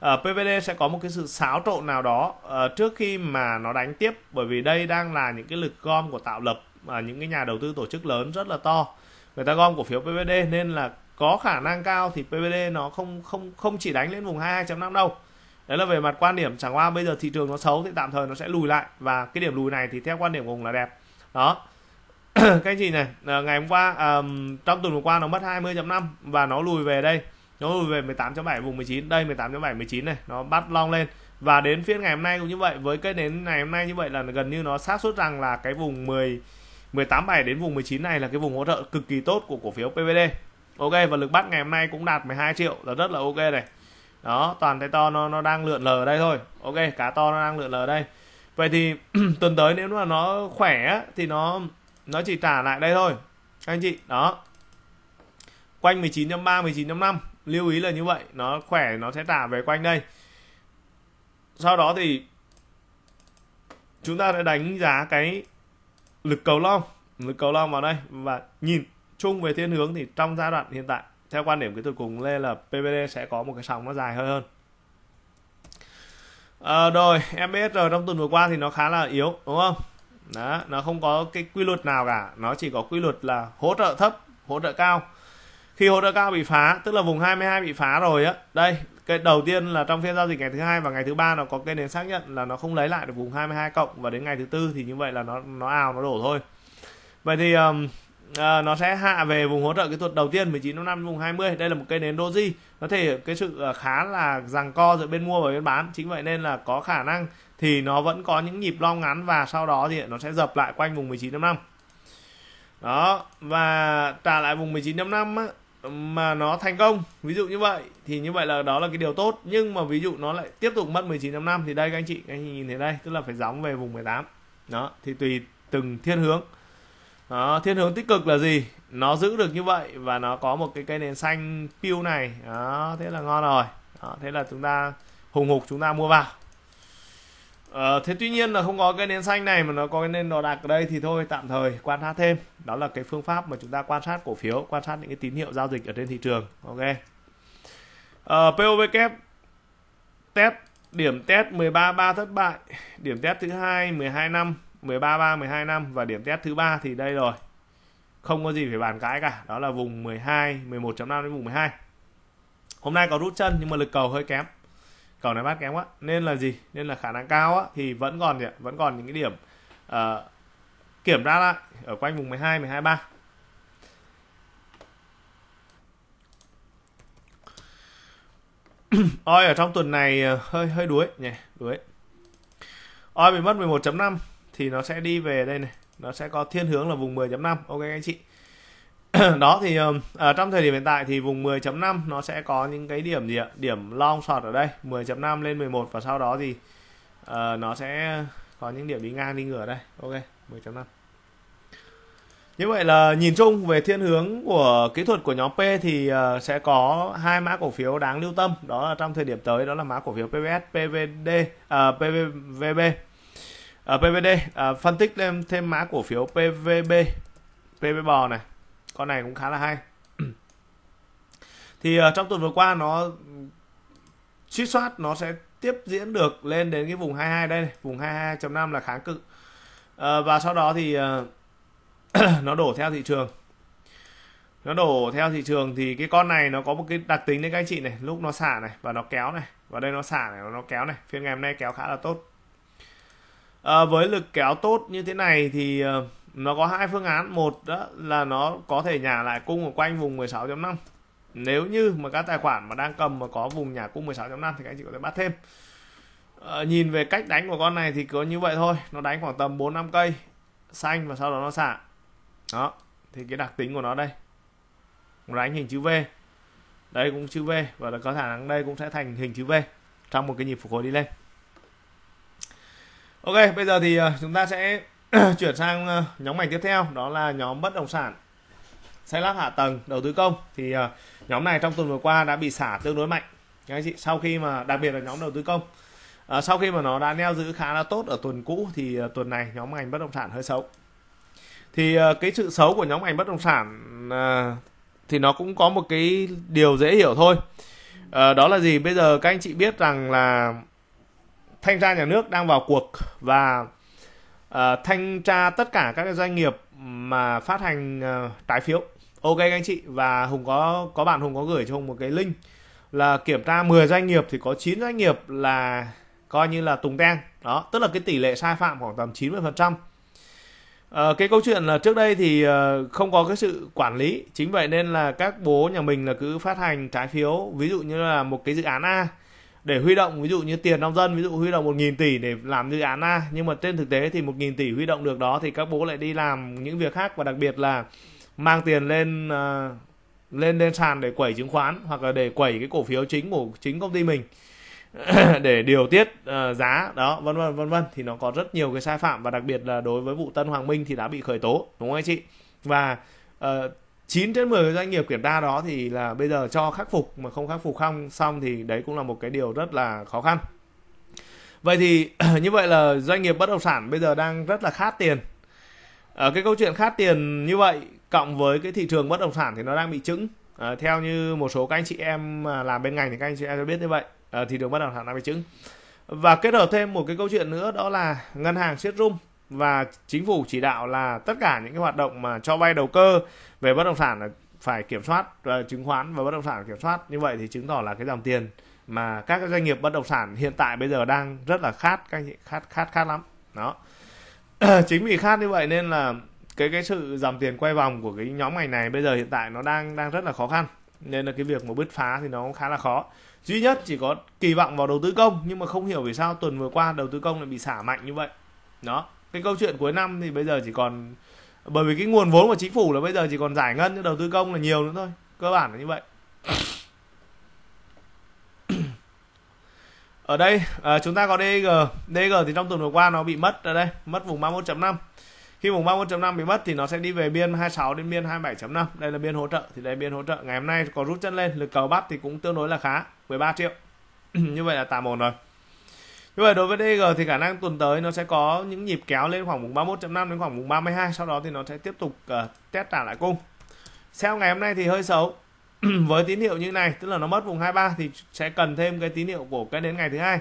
ờ, PVD sẽ có một cái sự xáo trộn nào đó uh, trước khi mà nó đánh tiếp bởi vì đây đang là những cái lực gom của tạo lập uh, những cái nhà đầu tư tổ chức lớn rất là to người ta gom cổ phiếu PVD nên là có khả năng cao thì PVD nó không không không chỉ đánh lên vùng 22.5 đâu đấy là về mặt quan điểm chẳng qua bây giờ thị trường nó xấu thì tạm thời nó sẽ lùi lại và cái điểm lùi này thì theo quan điểm của hùng là đẹp đó [COUGHS] cái gì này ờ, ngày hôm qua à, trong tuần vừa qua nó mất 20.5 và nó lùi về đây nó lùi về 18.7 vùng 19 đây 18.7 19 này nó bắt long lên và đến phiên ngày hôm nay cũng như vậy với cái đến ngày hôm nay như vậy là gần như nó xác suất rằng là cái vùng 10 18.7 đến vùng 19 này là cái vùng hỗ trợ cực kỳ tốt của cổ phiếu PVD ok và lực bắt ngày hôm nay cũng đạt 12 triệu là rất là ok này đó toàn cái to nó nó đang lượn lờ ở đây thôi ok cá to nó đang lượn lờ ở đây vậy thì [CLEARS THROAT] tuần tới nếu mà nó khỏe thì nó nó chỉ trả lại đây thôi anh chị đó quanh 19.3 19.5 lưu ý là như vậy nó khỏe nó sẽ trả về quanh đây sau đó thì chúng ta sẽ đánh giá cái lực cầu long lực cầu long vào đây và nhìn chung về thiên hướng thì trong giai đoạn hiện tại theo quan điểm cái tôi cùng lên là PVD sẽ có một cái sóng nó dài hơn hơn ờ, à, rồi em biết rồi trong tuần vừa qua thì nó khá là yếu đúng không đó nó không có cái quy luật nào cả nó chỉ có quy luật là hỗ trợ thấp hỗ trợ cao khi hỗ trợ cao bị phá tức là vùng 22 bị phá rồi á đây cái đầu tiên là trong phiên giao dịch ngày thứ hai và ngày thứ ba nó có cái nền xác nhận là nó không lấy lại được vùng 22 cộng và đến ngày thứ tư thì như vậy là nó nó ào nó đổ thôi vậy thì um, uh, nó sẽ hạ về vùng hỗ trợ kỹ thuật đầu tiên 19 năm vùng 20 đây là một cây nến doji có thể cái sự ờ, khá là rằng co giữa bên mua và bên bán chính vậy nên là có khả năng thì nó vẫn có những nhịp long ngắn và sau đó thì nó sẽ dập lại quanh vùng 19.5 đó và trả lại vùng 19.5 mà nó thành công ví dụ như vậy thì như vậy là đó là cái điều tốt nhưng mà ví dụ nó lại tiếp tục mất 19.5 thì đây các anh chị các anh chị nhìn thấy đây tức là phải gióng về vùng 18 đó thì tùy từng thiên hướng đó, thiên hướng tích cực là gì nó giữ được như vậy và nó có một cái cây nền xanh piu này đó thế là ngon rồi đó, thế là chúng ta hùng hục chúng ta mua vào À, thế tuy nhiên là không có cái nến xanh này mà nó có cái nền đỏ đặc ở đây thì thôi tạm thời quan sát thêm đó là cái phương pháp mà chúng ta quan sát cổ phiếu quan sát những cái tín hiệu giao dịch ở trên thị trường ok à, ờ, POVK test điểm test 13.3 thất bại điểm test thứ hai 12 năm 13.3 12 năm và điểm test thứ ba thì đây rồi không có gì phải bàn cãi cả đó là vùng 12 11.5 đến vùng 12 hôm nay có rút chân nhưng mà lực cầu hơi kém cầu này bắt kém quá nên là gì nên là khả năng cao á, thì vẫn còn gì vẫn còn những cái điểm uh, kiểm tra lại ở quanh vùng 12 12 3 Oi ở trong tuần này ờ, hơi hơi đuối nhỉ, đuối. Oi bị mất 11.5 thì nó sẽ đi về đây này, nó sẽ có thiên hướng là vùng 10.5. Ok anh chị. [COUGHS] đó thì ở ờ, ờ, trong thời điểm hiện tại thì vùng 10.5 nó sẽ có những cái điểm gì ạ điểm long short ở đây 10.5 lên 11 và sau đó thì uh, nó sẽ có những điểm đi ngang đi ngửa đây ok 10.5 như vậy là nhìn chung về thiên hướng của kỹ thuật của nhóm P thì uh, sẽ có hai mã cổ phiếu đáng lưu tâm đó là trong thời điểm tới đó là mã cổ phiếu PVS, PVD, uh, PVVB, uh, PVD uh, phân tích thêm thêm mã cổ phiếu PVB, PV này con này cũng khá là hay thì uh, trong tuần vừa qua nó suy soát nó sẽ tiếp diễn được lên đến cái vùng 22 đây này, vùng 22.5 là kháng cự uh, và sau đó thì uh, [CLEARS THROAT] nó đổ theo thị trường nó đổ theo thị trường thì cái con này nó có một cái đặc tính đấy các anh chị này lúc nó xả này và nó kéo này và đây nó xả này nó kéo này phiên ngày hôm nay kéo khá là tốt à, với lực kéo tốt như thế này thì nó có hai phương án một đó là nó có thể nhả lại cung ở quanh vùng 16.5 nếu như mà các tài khoản mà đang cầm mà có vùng nhả cung 16.5 thì các anh chị có thể bắt thêm à, nhìn về cách đánh của con này thì cứ như vậy thôi nó đánh khoảng tầm 4 năm cây xanh và sau đó nó xả đó thì cái đặc tính của nó đây nó đánh hình chữ V đây cũng chữ V và có khả năng đây cũng sẽ thành hình chữ V trong một cái nhịp phục hồi đi lên Ok bây giờ thì ờ, chúng ta sẽ [CLEARS THROAT] chuyển sang ờ, nhóm ngành tiếp theo đó là nhóm bất động sản xây lắp hạ tầng đầu tư công thì ờ, nhóm này trong tuần vừa qua đã bị xả tương đối mạnh các anh chị sau khi mà đặc biệt là nhóm đầu tư công ờ, sau khi mà nó đã neo giữ khá là tốt ở tuần cũ thì tuần này nhóm ngành bất động sản hơi xấu thì cái sự xấu của nhóm ngành bất động sản thì nó cũng có một cái điều dễ hiểu thôi đó là gì bây giờ các anh chị biết rằng là thanh tra nhà nước đang vào cuộc và Ờ, thanh tra tất cả các doanh nghiệp mà phát hành uh, trái phiếu ok các anh chị và hùng có có bạn hùng có gửi cho hùng một cái link là kiểm tra 10 doanh nghiệp thì có 9 doanh nghiệp là coi như là tùng teng đó tức là cái tỷ lệ sai phạm khoảng tầm 90 phần trăm ờ, cái câu chuyện là trước đây thì không có cái sự quản lý chính vậy nên là các bố nhà mình là cứ phát hành trái phiếu ví dụ như là một cái dự án A để huy động ví dụ như tiền nông dân ví dụ huy động 1.000 tỷ để làm dự án A nhưng mà trên thực tế thì 1.000 tỷ huy động được đó thì các bố lại đi làm những việc khác và đặc biệt là mang tiền lên uh, lên lên sàn để quẩy chứng khoán hoặc là để quẩy cái cổ phiếu chính của chính công ty mình [CLEARS THROAT] để điều tiết uh, giá đó vân vân vân vân thì nó có rất nhiều cái sai phạm và đặc biệt là đối với vụ Tân Hoàng Minh thì đã bị khởi tố đúng không anh chị và uh, 9 trên 10 doanh nghiệp kiểm tra đó thì là bây giờ cho khắc phục mà không khắc phục không xong thì đấy cũng là một cái điều rất là khó khăn. Vậy thì [CLEARS THROAT] như vậy là doanh nghiệp bất động sản bây giờ đang rất là khát tiền. Ở ờ, cái câu chuyện khát tiền như vậy cộng với cái thị trường bất động sản thì nó đang bị trứng. À, theo như một số các anh chị em làm bên ngành thì các anh chị em sẽ biết như vậy. À, thị trường bất động sản đang bị trứng. Và kết hợp thêm một cái câu chuyện nữa đó là ngân hàng siết rung và chính phủ chỉ đạo là tất cả những cái hoạt động mà cho vay đầu cơ về bất động sản là phải kiểm soát uh, chứng khoán và bất động sản kiểm soát như vậy thì chứng tỏ là cái dòng tiền mà các doanh nghiệp bất động sản hiện tại bây giờ đang rất là khát các anh khát khát khát lắm đó [CLEARS THROAT] chính vì khát như vậy nên là cái cái sự dòng tiền quay vòng của cái nhóm ngành này bây giờ hiện tại nó đang đang rất là khó khăn nên là cái việc mà bứt phá thì nó cũng khá là khó duy nhất chỉ có kỳ vọng vào đầu tư công nhưng mà không hiểu vì sao tuần vừa qua đầu tư công lại bị xả mạnh như vậy đó cái câu chuyện cuối năm thì bây giờ chỉ còn bởi vì cái nguồn vốn của chính phủ là bây giờ chỉ còn giải ngân cho đầu tư công là nhiều nữa thôi cơ bản là như vậy ở đây à, chúng ta có DG DG thì trong tuần vừa qua nó bị mất ở đây mất vùng 31.5 khi vùng 31.5 bị mất thì nó sẽ đi về biên 26 đến biên 27.5 đây là biên hỗ trợ thì đây biên hỗ trợ ngày hôm nay có rút chân lên lực cầu bắt thì cũng tương đối là khá 13 triệu [CLEARS THROAT] như vậy là tạm ổn rồi như vậy đối với DG thì khả năng tuần tới nó sẽ có những nhịp kéo lên khoảng vùng 31.5 đến khoảng vùng 32 sau đó thì nó sẽ tiếp tục uh, test trả lại cung Sau ngày hôm nay thì hơi xấu [CLEARS THROAT] với tín hiệu như này tức là nó mất vùng 23 thì sẽ cần thêm cái tín hiệu của cái đến ngày thứ hai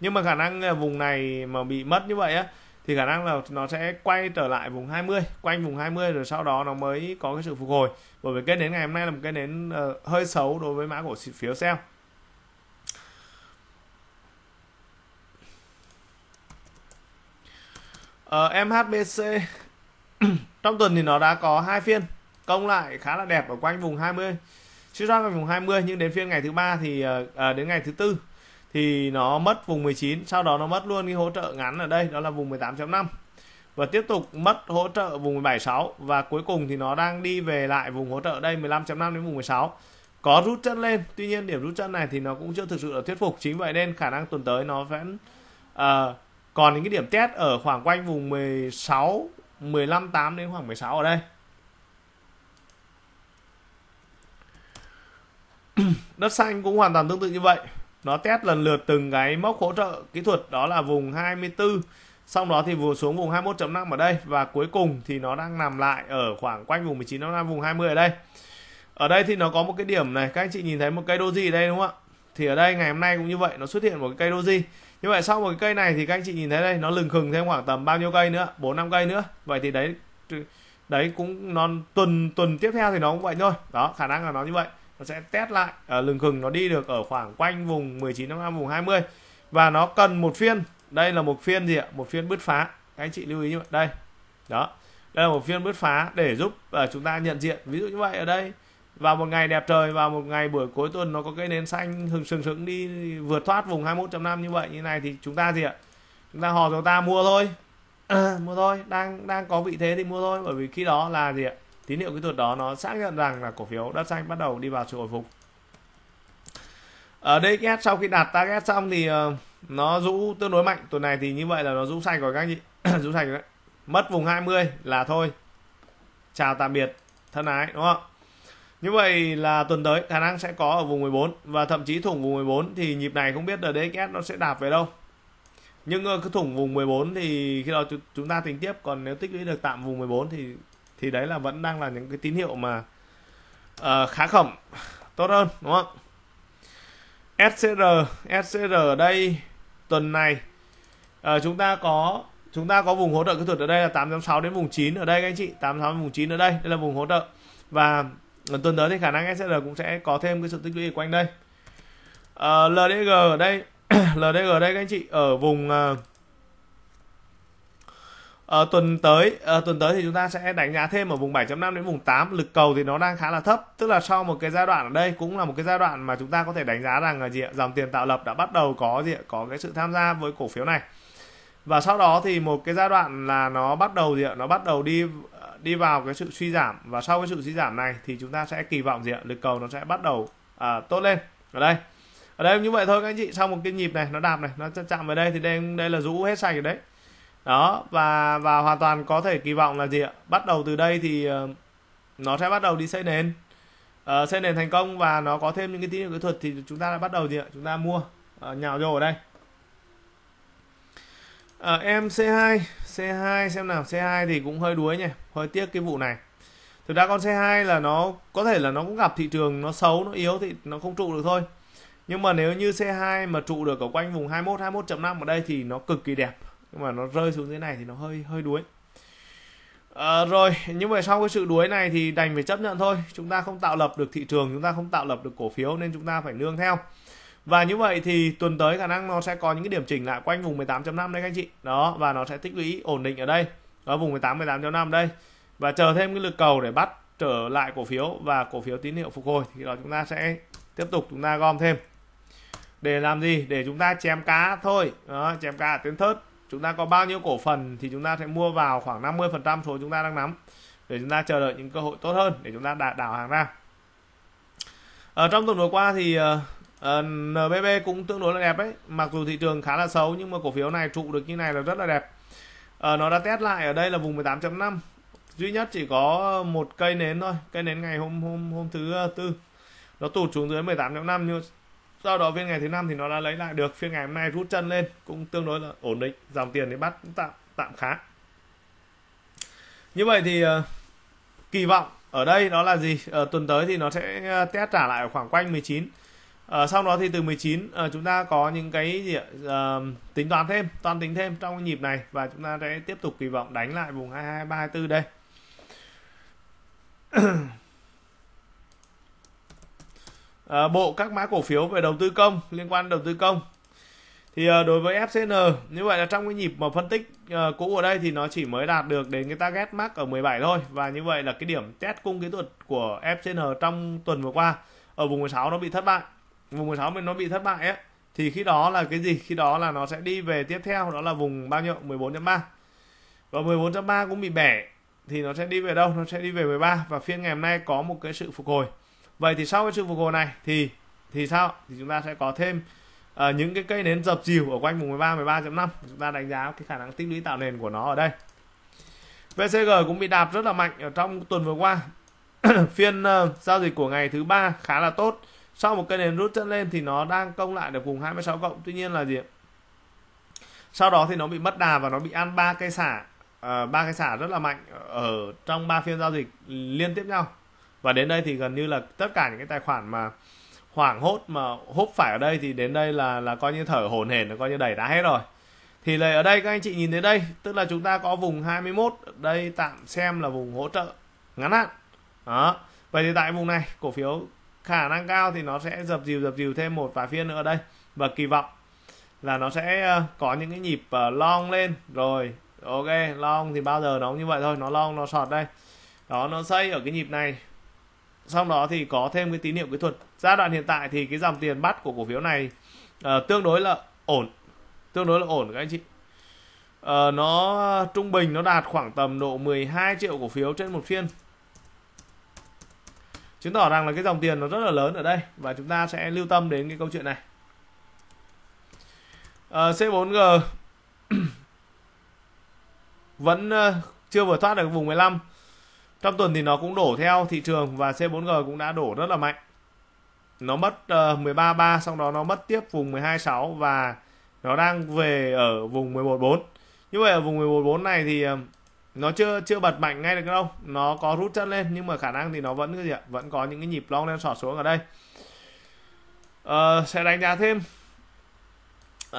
nhưng mà khả năng ờ, vùng này mà bị mất như vậy á thì khả năng là nó sẽ quay trở lại vùng 20 quanh vùng 20 rồi sau đó nó mới có cái sự phục hồi bởi vì cái đến ngày hôm nay là một cái đến uh, hơi xấu đối với mã cổ phiếu sell uh, ờ, MHBC [CLEARS THROAT] trong tuần thì nó đã có hai phiên công lại khá là đẹp ở quanh vùng 20 chưa ra quanh vùng 20 nhưng đến phiên ngày thứ ba thì uh, đến ngày thứ tư thì nó mất vùng 19 sau đó nó mất luôn cái hỗ trợ ngắn ở đây đó là vùng 18.5 và tiếp tục mất hỗ trợ vùng 17.6 và cuối cùng thì nó đang đi về lại vùng hỗ trợ đây 15.5 đến vùng 16 có rút chân lên tuy nhiên điểm rút chân này thì nó cũng chưa thực sự là thuyết phục chính vậy nên khả năng tuần tới nó vẫn uh, còn những cái điểm test ở khoảng quanh vùng 16 15 8 đến khoảng 16 ở đây [CLEARS THROAT] đất xanh cũng hoàn toàn tương tự như vậy nó test lần lượt từng cái mốc hỗ trợ kỹ thuật đó là vùng 24 xong đó thì vừa xuống vùng 21.5 ở đây và cuối cùng thì nó đang nằm lại ở khoảng quanh vùng 19 năm vùng 20 ở đây ở đây thì nó có một cái điểm này các anh chị nhìn thấy một cây doji ở đây đúng không ạ thì ở đây ngày hôm nay cũng như vậy nó xuất hiện một cái cây doji như vậy sau một cái cây này thì các anh chị nhìn thấy đây nó lừng khừng thêm khoảng tầm bao nhiêu cây nữa bốn năm cây nữa vậy thì đấy đấy cũng non tuần tuần tiếp theo thì nó cũng vậy thôi đó khả năng là nó như vậy nó sẽ test lại ở ờ, lừng khừng nó đi được ở khoảng quanh vùng 19 năm vùng 20 và nó cần một phiên đây là một phiên gì ạ một phiên bứt phá các anh chị lưu ý như vậy đây đó đây là một phiên bứt phá để giúp uh, chúng ta nhận diện ví dụ như vậy ở đây vào một ngày đẹp trời vào một ngày buổi cuối tuần nó có cái nến xanh hừng sừng sững đi vượt thoát vùng 21.5 như vậy như này thì chúng ta gì ạ chúng ta hò chúng ta mua thôi à, mua thôi đang đang có vị thế thì mua thôi bởi vì khi đó là gì ạ tín hiệu kỹ thuật đó nó xác nhận rằng là cổ phiếu đất xanh bắt đầu đi vào sự hồi phục ở đây ghét sau khi đặt target xong thì ờ, nó rũ tương đối mạnh tuần này thì như vậy là nó rũ sạch rồi các anh chị [CLEARS THROAT] rũ sạch rồi đấy mất vùng 20 là thôi chào tạm biệt thân ái đúng không như vậy là tuần tới khả năng sẽ có ở vùng 14 và thậm chí thủng vùng 14 thì nhịp này không biết RDXS nó sẽ đạp về đâu. Nhưng ờ, cứ thủng vùng 14 thì khi đó chúng ta tính tiếp còn nếu tích lũy được tạm vùng 14 thì thì đấy là vẫn đang là những cái tín hiệu mà uh, khá khẩm tốt hơn đúng không? SCR SCR ở đây tuần này uh, chúng ta có chúng ta có vùng hỗ trợ kỹ thuật ở đây là 8.6 đến vùng 9 ở đây các anh chị 8.6 vùng 9 ở đây đây là vùng hỗ trợ và tuần tới thì khả năng SSR cũng sẽ có thêm cái sự tích lũy quanh đây à, ờ, LDG ở đây LDG [CLEARS THROAT] ở đây các anh chị ở vùng à, à, tuần tới à, tuần tới thì chúng ta sẽ đánh giá thêm ở vùng 7.5 đến vùng 8 lực cầu thì nó đang khá là thấp tức là sau một cái giai đoạn ở đây cũng là một cái giai đoạn mà chúng ta có thể đánh giá rằng là gì ạ dòng tiền tạo lập đã bắt đầu có gì ạ có cái sự tham gia với cổ phiếu này và sau đó thì một cái giai đoạn là nó bắt đầu gì ạ nó bắt đầu đi đi vào cái sự suy giảm và sau cái sự suy giảm này thì chúng ta sẽ kỳ vọng gì ạ lực cầu nó sẽ bắt đầu à, tốt lên ở đây ở đây như vậy thôi các anh chị sau một cái nhịp này nó đạp này nó chạm vào đây thì đây đây là rũ hết sạch rồi đấy đó và và hoàn toàn có thể kỳ vọng là gì ạ bắt đầu từ đây thì uh, nó sẽ bắt đầu đi xây nền uh, xây nền thành công và nó có thêm những cái tín hiệu kỹ thuật thì chúng ta đã bắt đầu gì ạ chúng ta mua uh, nhào vô ở đây uh, c 2 C2 xem nào C2 thì cũng hơi đuối nhỉ hơi tiếc cái vụ này thực ra con C2 là nó có thể là nó cũng gặp thị trường nó xấu nó yếu thì nó không trụ được thôi nhưng mà nếu như C2 mà trụ được ở quanh vùng 21 21.5 ở đây thì nó cực kỳ đẹp nhưng mà nó rơi xuống dưới này thì nó hơi hơi đuối à, rồi nhưng vậy sau cái sự đuối này thì đành phải chấp nhận thôi chúng ta không tạo lập được thị trường chúng ta không tạo lập được cổ phiếu nên chúng ta phải nương theo và như vậy thì tuần tới khả năng nó sẽ có những cái điểm chỉnh lại quanh vùng 18.5 đấy các anh chị đó và nó sẽ tích lũy ổn định ở đây ở vùng 18 18.5 đây và chờ thêm cái lực cầu để bắt trở lại cổ phiếu và cổ phiếu tín hiệu phục hồi thì đó chúng ta sẽ tiếp tục chúng ta gom thêm để làm gì để chúng ta chém cá thôi đó, chém cá tiến thớt chúng ta có bao nhiêu cổ phần thì chúng ta sẽ mua vào khoảng 50 phần trăm số chúng ta đang nắm để chúng ta chờ đợi những cơ hội tốt hơn để chúng ta đảo hàng ra ở ờ, trong tuần vừa qua thì ờ, Uh, ờ, NBB cũng tương đối là đẹp đấy mặc dù thị trường khá là xấu nhưng mà cổ phiếu này trụ được như này là rất là đẹp uh, nó đã test lại ở đây là vùng 18.5 duy nhất chỉ có một cây nến thôi cây nến ngày hôm hôm hôm thứ ờ, tư nó tụt xuống dưới 18.5 nhưng sau đó phiên ngày thứ năm thì nó đã lấy lại được phiên ngày hôm nay rút chân lên cũng tương đối là ổn định dòng tiền thì bắt cũng tạm tạm khá như vậy thì uh, kỳ vọng ở đây đó là gì ở tuần tới thì nó sẽ test trả lại ở khoảng quanh 19 À, sau đó thì từ 19 à, ờ, chúng ta có những cái gì à, tính toán thêm, toán tính thêm trong nhịp này và chúng ta sẽ tiếp tục kỳ vọng đánh lại vùng 223 24 đây. à, [CLEARS THROAT] bộ các mã cổ phiếu về đầu tư công liên quan đầu tư công thì à, đối với FCN như vậy là trong cái nhịp mà phân tích à, cũ ở đây thì nó chỉ mới đạt được đến cái target mark ở 17 thôi và như vậy là cái điểm test cung kỹ thuật của FCN trong tuần vừa qua ở vùng 16 nó bị thất bại vùng 16 mình nó bị thất bại ấy thì khi đó là cái gì khi đó là nó sẽ đi về tiếp theo đó là vùng bao nhiêu 14.3 và 14.3 cũng bị bẻ thì nó sẽ đi về đâu nó sẽ đi về 13 và phiên ngày hôm nay có một cái sự phục hồi vậy thì sau cái sự phục hồi này thì thì sao thì chúng ta sẽ có thêm uh, những cái cây nến dập dìu ở quanh vùng 13 13.5 chúng ta đánh giá cái khả năng tích lũy tạo nền của nó ở đây VCG cũng bị đạp rất là mạnh ở trong tuần vừa qua [CLEARS THROAT] phiên uh, giao dịch của ngày thứ ba khá là tốt sau một cây nền rút chân lên thì nó đang công lại được vùng 26 cộng tuy nhiên là gì sau đó thì nó bị mất đà và nó bị ăn ba cây xả ờ, ba uh, cây xả rất là mạnh ở trong ba phiên giao dịch liên tiếp nhau và đến đây thì gần như là tất cả những cái tài khoản mà hoảng hốt mà hốt phải ở đây thì đến đây là là coi như thở hổn hển coi như đẩy đá hết rồi thì lời ở đây các anh chị nhìn thấy đây tức là chúng ta có vùng 21 đây tạm xem là vùng hỗ trợ ngắn hạn đó vậy thì tại vùng này cổ phiếu khả năng cao thì nó sẽ dập dìu dập dìu thêm một vài phiên nữa đây và kỳ vọng là nó sẽ ờ, có những cái nhịp ờ, long lên rồi ok long thì bao giờ nó cũng như vậy thôi nó long nó sọt đây đó nó xây ở cái nhịp này sau đó thì có thêm cái tín hiệu kỹ thuật giai đoạn hiện tại thì cái dòng tiền bắt của cổ phiếu này uh, tương đối là ổn tương đối là ổn các anh chị uh, nó trung bình nó đạt khoảng tầm độ 12 triệu cổ phiếu trên một phiên chứng tỏ rằng là cái dòng tiền nó rất là lớn ở đây và chúng ta sẽ lưu tâm đến cái câu chuyện này à, ờ, C4G [CLEARS THROAT] vẫn ờ, chưa vừa thoát được vùng 15 trong tuần thì nó cũng đổ theo thị trường và C4G cũng đã đổ rất là mạnh nó mất uh, ờ, 13.3 sau đó nó mất tiếp vùng 12.6 và nó đang về ở vùng 11.4 như vậy ở vùng 11.4 này thì nó chưa chưa bật mạnh ngay được đâu nó có rút chân lên nhưng mà khả năng thì nó vẫn cái gì ạ vẫn có những cái nhịp long lên sọt xuống ở đây uh, sẽ đánh giá thêm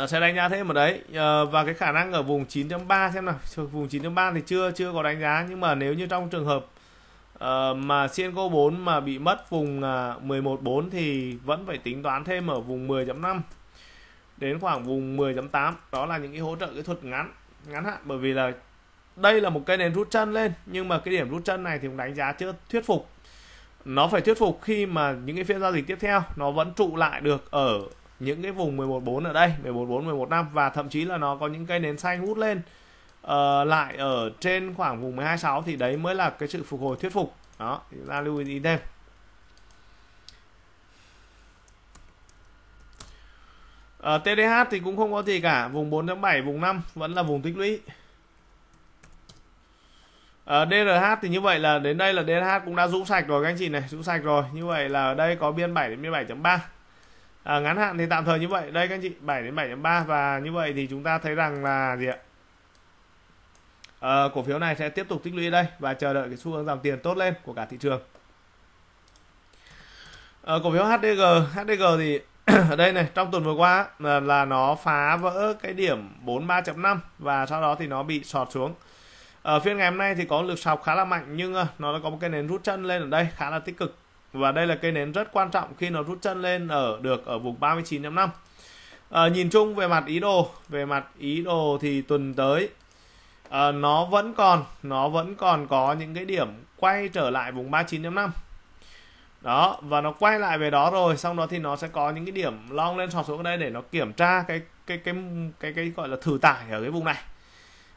uh, sẽ đánh giá thêm ở đấy uh, và cái khả năng ở vùng 9.3 xem nào vùng 9.3 thì chưa chưa có đánh giá nhưng mà nếu như trong trường hợp uh, mà Cienco 4 mà bị mất vùng uh, à, 11.4 thì vẫn phải tính toán thêm ở vùng 10.5 đến khoảng vùng 10.8 đó là những cái hỗ trợ kỹ thuật ngắn ngắn hạn bởi vì là đây là một cây nền rút chân lên nhưng mà cái điểm rút chân này thì cũng đánh giá chưa thuyết phục nó phải thuyết phục khi mà những cái phiên giao dịch tiếp theo nó vẫn trụ lại được ở những cái vùng 114 ở đây 114 năm và thậm chí là nó có những cây nến xanh hút lên uh, lại ở trên khoảng vùng 126 thì đấy mới là cái sự phục hồi thuyết phục đó chúng ta lưu ý thêm uh, ờ, TDH thì cũng không có gì cả vùng 4.7 vùng 5 vẫn là vùng tích lũy À, ờ, DRH thì như vậy là đến đây là DRH cũng đã rũ sạch rồi các anh chị này, rũ sạch rồi. Như vậy là ở đây có biên 7 đến biên 7.3. À, ờ, ngắn hạn thì tạm thời như vậy. Đây các anh chị 7 đến 7.3 và như vậy thì chúng ta thấy rằng là gì ạ? À, cổ phiếu này sẽ tiếp tục tích lũy đây và chờ đợi cái xu hướng dòng tiền tốt lên của cả thị trường. À, cổ phiếu HDG, HDG thì [CLEARS THROAT] ở đây này trong tuần vừa qua là, là nó phá vỡ cái điểm 43.5 và sau đó thì nó bị sọt xuống ở ờ, phiên ngày hôm nay thì có lực sọc khá là mạnh nhưng ờ, nó có một cái nến rút chân lên ở đây khá là tích cực và đây là cây nến rất quan trọng khi nó rút chân lên ở được ở vùng 39.5 à, ờ, nhìn chung về mặt ý đồ về mặt ý đồ thì tuần tới à, nó vẫn còn nó vẫn còn có những cái điểm quay trở lại vùng 39.5 đó và nó quay lại về đó rồi xong đó thì nó sẽ có những cái điểm long lên sọt xuống đây để nó kiểm tra cái cái cái cái, cái gọi là thử tải ở cái vùng này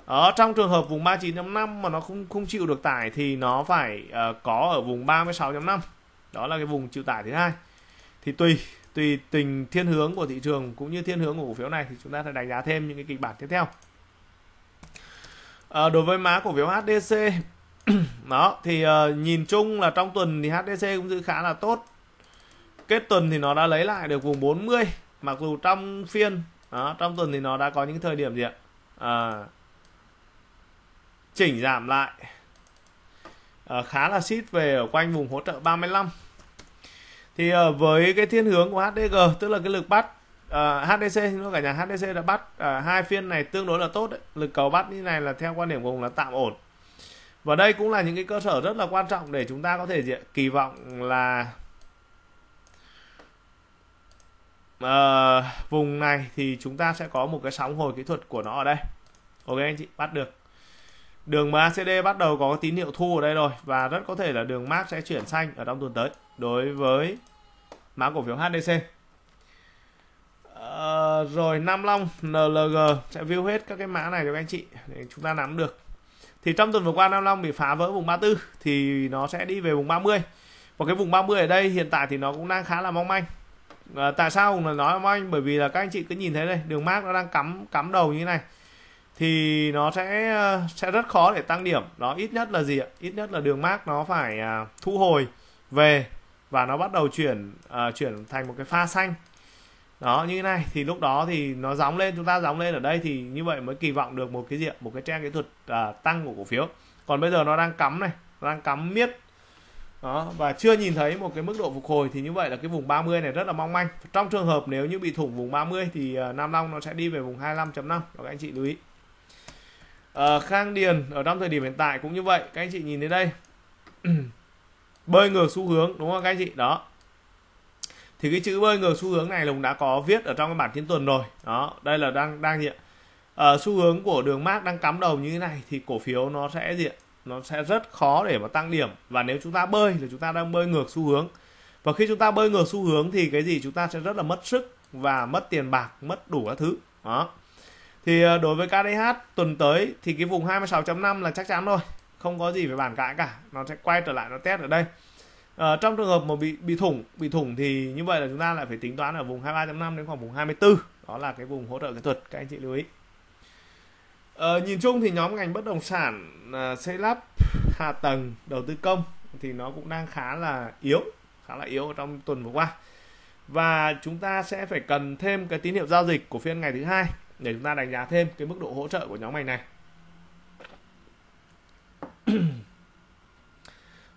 ở ờ, trong trường hợp vùng 39.5 mà nó không không chịu được tải thì nó phải uh, có ở vùng 36.5. Đó là cái vùng chịu tải thứ hai. Thì tùy tùy tình thiên hướng của thị trường cũng như thiên hướng của cổ phiếu này thì chúng ta sẽ đánh giá thêm những cái kịch bản tiếp theo. À, đối với mã cổ phiếu HDC [CLEARS THROAT] đó thì uh, nhìn chung là trong tuần thì HDC cũng giữ khá là tốt. Kết tuần thì nó đã lấy lại được vùng 40 mặc dù trong phiên đó, trong tuần thì nó đã có những thời điểm gì ạ? À, chỉnh giảm lại à, khá là xít về ở quanh vùng hỗ trợ 35 thì à, với cái thiên hướng của HDG tức là cái lực bắt à, HDC nó cả nhà HDC đã bắt à, hai phiên này tương đối là tốt đấy. lực cầu bắt như này là theo quan điểm của hùng là tạm ổn và đây cũng là những cái cơ sở rất là quan trọng để chúng ta có thể kỳ vọng là uh, vùng này thì chúng ta sẽ có một cái sóng hồi kỹ thuật của nó ở đây ok anh chị bắt được Đường MACD bắt đầu có tín hiệu thu ở đây rồi và rất có thể là đường MAC sẽ chuyển xanh ở trong tuần tới đối với mã cổ phiếu HDC. À, ờ, rồi Nam Long, NLG sẽ view hết các cái mã này cho các anh chị để chúng ta nắm được. Thì trong tuần vừa qua Nam Long bị phá vỡ vùng 34 thì nó sẽ đi về vùng 30. Và cái vùng 30 ở đây hiện tại thì nó cũng đang khá là mong manh. À, tại sao là nói mong manh? Bởi vì là các anh chị cứ nhìn thấy đây, đường MAC nó đang cắm cắm đầu như thế này thì nó sẽ ờ, sẽ rất khó để tăng điểm nó ít nhất là gì ạ ít nhất là đường mark nó phải à, thu hồi về và nó bắt đầu chuyển à, chuyển thành một cái pha xanh đó như thế này thì lúc đó thì nó gióng lên chúng ta gióng lên ở đây thì như vậy mới kỳ vọng được một cái diện một cái trang kỹ thuật à, tăng của cổ phiếu còn bây giờ nó đang cắm này đang cắm miết đó và chưa nhìn thấy một cái mức độ phục hồi thì như vậy là cái vùng 30 này rất là mong manh trong trường hợp nếu như bị thủng vùng 30 thì à, Nam Long nó sẽ đi về vùng 25.5 đó các anh chị lưu ý à, Khang Điền ở trong thời điểm hiện tại cũng như vậy các anh chị nhìn đến đây [CLEARS THROAT] bơi ngược xu hướng đúng không các anh chị đó thì cái chữ bơi ngược xu hướng này lùng đã có viết ở trong cái bản chiến tuần rồi đó đây là đang đang diện à, ờ, xu hướng của đường mát đang cắm đầu như thế này thì cổ phiếu nó sẽ diện nó sẽ rất khó để mà tăng điểm và nếu chúng ta bơi thì chúng ta đang bơi ngược xu hướng và khi chúng ta bơi ngược xu hướng thì cái gì chúng ta sẽ rất là mất sức và mất tiền bạc mất đủ các thứ đó thì ờ, đối với KDH tuần tới thì cái vùng 26.5 là chắc chắn rồi không có gì phải bàn cãi cả nó sẽ quay trở lại nó test ở đây à, trong trường hợp mà bị bị thủng bị thủng thì như vậy là chúng ta lại phải tính toán ở vùng 23.5 đến khoảng vùng 24 đó là cái vùng hỗ trợ kỹ thuật các anh chị lưu ý à, nhìn chung thì nhóm ngành bất động sản xây lắp hạ tầng đầu tư công thì nó cũng đang khá là yếu khá là yếu trong tuần vừa qua và chúng ta sẽ phải cần thêm cái tín hiệu giao dịch của phiên ngày thứ hai để chúng ta đánh giá thêm cái mức độ hỗ trợ của nhóm ngành này [CLEARS THROAT]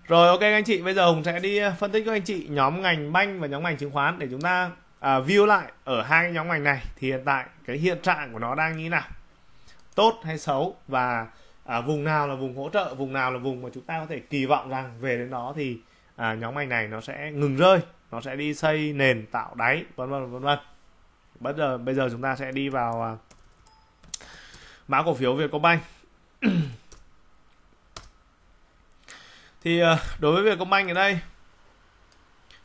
rồi ok anh chị bây giờ hùng sẽ đi ờ, phân tích các anh chị nhóm ngành banh và nhóm ngành chứng khoán để chúng ta à, view lại ở hai nhóm ngành này thì hiện tại cái hiện trạng của nó đang như thế nào tốt hay xấu và à, vùng nào là vùng hỗ trợ vùng nào là vùng mà chúng ta có thể kỳ vọng rằng về đến đó thì à, nhóm ngành này nó sẽ ngừng rơi nó sẽ đi xây nền tạo đáy vân vân vân vân bây giờ bây giờ chúng ta sẽ đi vào à, mã cổ phiếu Vietcombank [CLEARS THROAT] thì à, đối với Vietcombank ở đây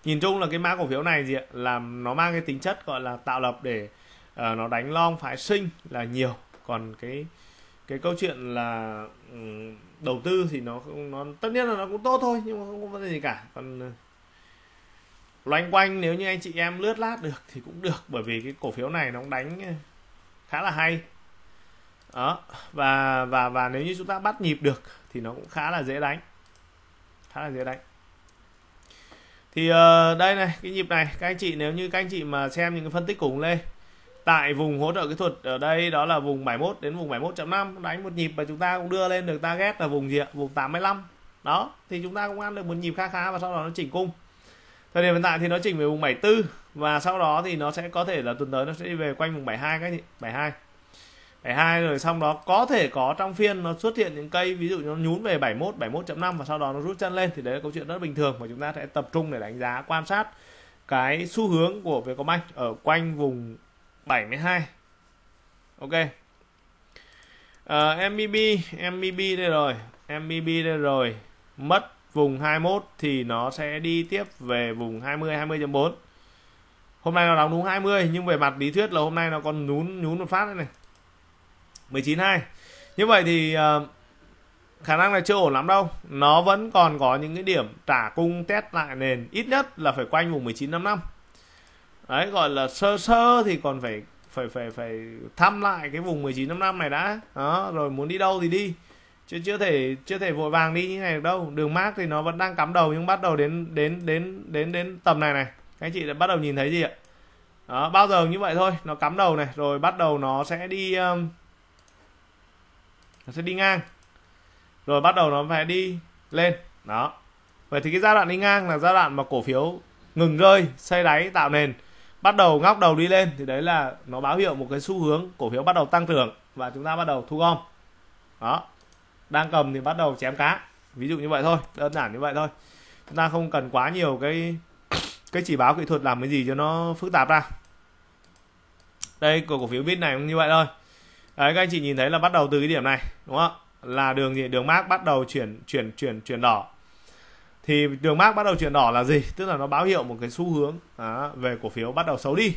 nhìn chung là cái mã cổ phiếu này gì ạ làm nó mang cái tính chất gọi là tạo lập để uh, nó đánh long phái sinh là nhiều còn cái cái câu chuyện là um, đầu tư thì nó nó tất nhiên là nó cũng tốt thôi nhưng mà không có vấn đề gì cả còn loanh quanh nếu như anh chị em lướt lát được thì cũng được bởi vì cái cổ phiếu này nó đánh khá là hay đó và và và nếu như chúng ta bắt nhịp được thì nó cũng khá là dễ đánh khá là dễ đánh thì uh, đây này cái nhịp này các anh chị nếu như các anh chị mà xem những cái phân tích cùng lên tại vùng hỗ trợ kỹ thuật ở đây đó là vùng 71 đến vùng 71.5 đánh một nhịp và chúng ta cũng đưa lên được target là vùng gì ạ vùng 85 đó thì chúng ta cũng ăn được một nhịp khá khá và sau đó nó chỉnh cung thời điểm hiện tại thì nó chỉnh về vùng 74 và sau đó thì nó sẽ có thể là tuần tới nó sẽ đi về quanh vùng 72 các chị 72 72 rồi xong đó có thể có trong phiên nó xuất hiện những cây ví dụ nó nhún về 71 71.5 và sau đó nó rút chân lên thì đấy là câu chuyện rất bình thường và chúng ta sẽ tập trung để đánh giá quan sát cái xu hướng của Vietcombank ở quanh vùng 72 ok uh, ờ, MBB MBB đây rồi MBB đây rồi mất vùng 21 thì nó sẽ đi tiếp về vùng 20 20.4 hôm nay nó đóng đúng 20 nhưng về mặt lý thuyết là hôm nay nó còn nhún nhún một phát này 19 2 như vậy thì uh, khả năng là chưa ổn lắm đâu nó vẫn còn có những cái điểm trả cung test lại nền ít nhất là phải quanh vùng 19 5 năm đấy gọi là sơ sơ thì còn phải phải phải phải thăm lại cái vùng 19 năm năm này đã đó rồi muốn đi đâu thì đi chứ chưa thể chưa thể vội vàng đi như này được đâu đường mát thì nó vẫn đang cắm đầu nhưng bắt đầu đến đến đến đến đến tầm này này các anh chị đã bắt đầu nhìn thấy gì ạ đó, bao giờ như vậy thôi nó cắm đầu này rồi bắt đầu nó sẽ đi um, nó sẽ đi ngang rồi bắt đầu nó phải đi lên đó vậy thì cái giai đoạn đi ngang là giai đoạn mà cổ phiếu ngừng rơi xây đáy tạo nền bắt đầu ngóc đầu đi lên thì đấy là nó báo hiệu một cái xu hướng cổ phiếu bắt đầu tăng trưởng và chúng ta bắt đầu thu gom đó đang cầm thì bắt đầu chém cá ví dụ như vậy thôi đơn giản như vậy thôi chúng ta không cần quá nhiều cái cái chỉ báo kỹ thuật làm cái gì cho nó phức tạp ra đây của cổ phiếu bit này cũng như vậy thôi đấy các anh chị nhìn thấy là bắt đầu từ cái điểm này đúng không là đường gì đường mát bắt đầu chuyển chuyển chuyển chuyển đỏ thì đường mát bắt đầu chuyển đỏ là gì tức là nó báo hiệu một cái xu hướng à, về cổ phiếu bắt đầu xấu đi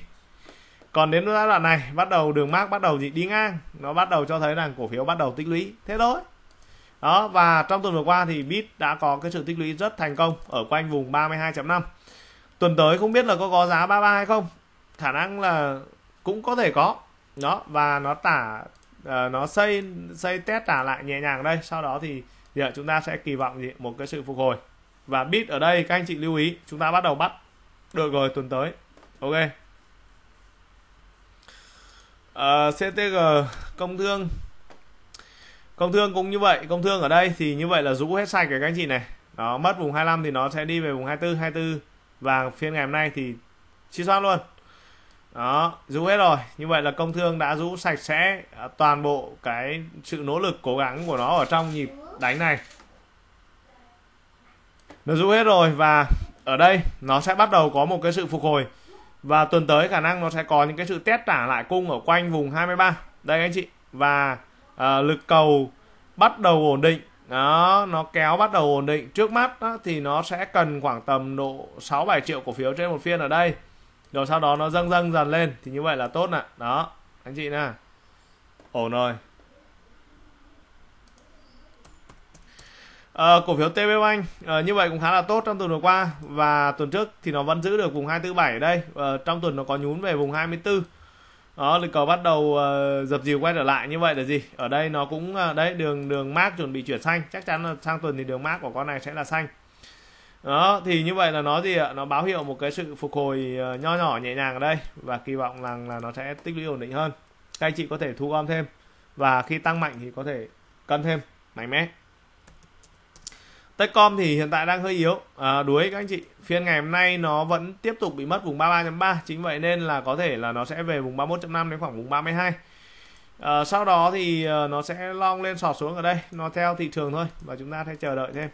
còn đến giai đoạn này bắt đầu đường mát bắt đầu gì đi ngang nó bắt đầu cho thấy rằng cổ phiếu bắt đầu tích lũy thế thôi đó và trong tuần vừa qua thì bit đã có cái sự tích lũy rất thành công ở quanh vùng 32.5 tuần tới không biết là có có giá 33 hay không khả năng là cũng có thể có đó và nó tả uh, nó xây xây test trả lại nhẹ nhàng đây sau đó thì giờ chúng ta sẽ kỳ vọng gì một cái sự phục hồi và bit ở đây các anh chị lưu ý chúng ta bắt đầu bắt được rồi tuần tới ok uh, ờ, CTG công thương công thương cũng như vậy công thương ở đây thì như vậy là rũ hết sạch rồi các anh chị này nó mất vùng 25 thì nó sẽ đi về vùng 24 24 và phiên ngày hôm nay thì chi soát luôn đó rũ hết rồi như vậy là công thương đã rũ sạch sẽ toàn bộ cái sự nỗ lực cố gắng của nó ở trong nhịp đánh này nó rũ hết rồi và ở đây nó sẽ bắt đầu có một cái sự phục hồi và tuần tới khả năng nó sẽ có những cái sự test trả lại cung ở quanh vùng 23 đây anh chị và à, lực cầu bắt đầu ổn định đó nó kéo bắt đầu ổn định trước mắt đó, thì nó sẽ cần khoảng tầm độ 6 7 triệu cổ phiếu trên một phiên ở đây rồi sau đó nó dâng dâng dần lên thì như vậy là tốt nè đó anh chị nè ổn rồi à, cổ phiếu TP Bank à, như vậy cũng khá là tốt trong tuần vừa qua và tuần trước thì nó vẫn giữ được vùng 247 ở đây à, trong tuần nó có nhún về vùng 24 đó lực cầu bắt đầu uh, dập dìu quay trở lại như vậy là gì ở đây nó cũng uh, đấy đường đường mát chuẩn bị chuyển xanh chắc chắn là sang tuần thì đường mát của con này sẽ là xanh đó thì như vậy là nó gì ạ nó báo hiệu một cái sự phục hồi uh, nho nhỏ nhẹ nhàng ở đây và kỳ vọng rằng là, nó sẽ tích lũy ổn định hơn các anh chị có thể thu gom thêm và khi tăng mạnh thì có thể cân thêm mạnh mẽ Techcom thì hiện tại đang hơi yếu à, đuối các anh chị phiên ngày hôm nay nó vẫn tiếp tục bị mất vùng 33.3 chính vậy nên là có thể là nó sẽ về vùng 31.5 đến khoảng vùng 32 à, ờ, sau đó thì ờ, nó sẽ long lên sọt xuống ở đây nó theo thị trường thôi và chúng ta sẽ chờ đợi thêm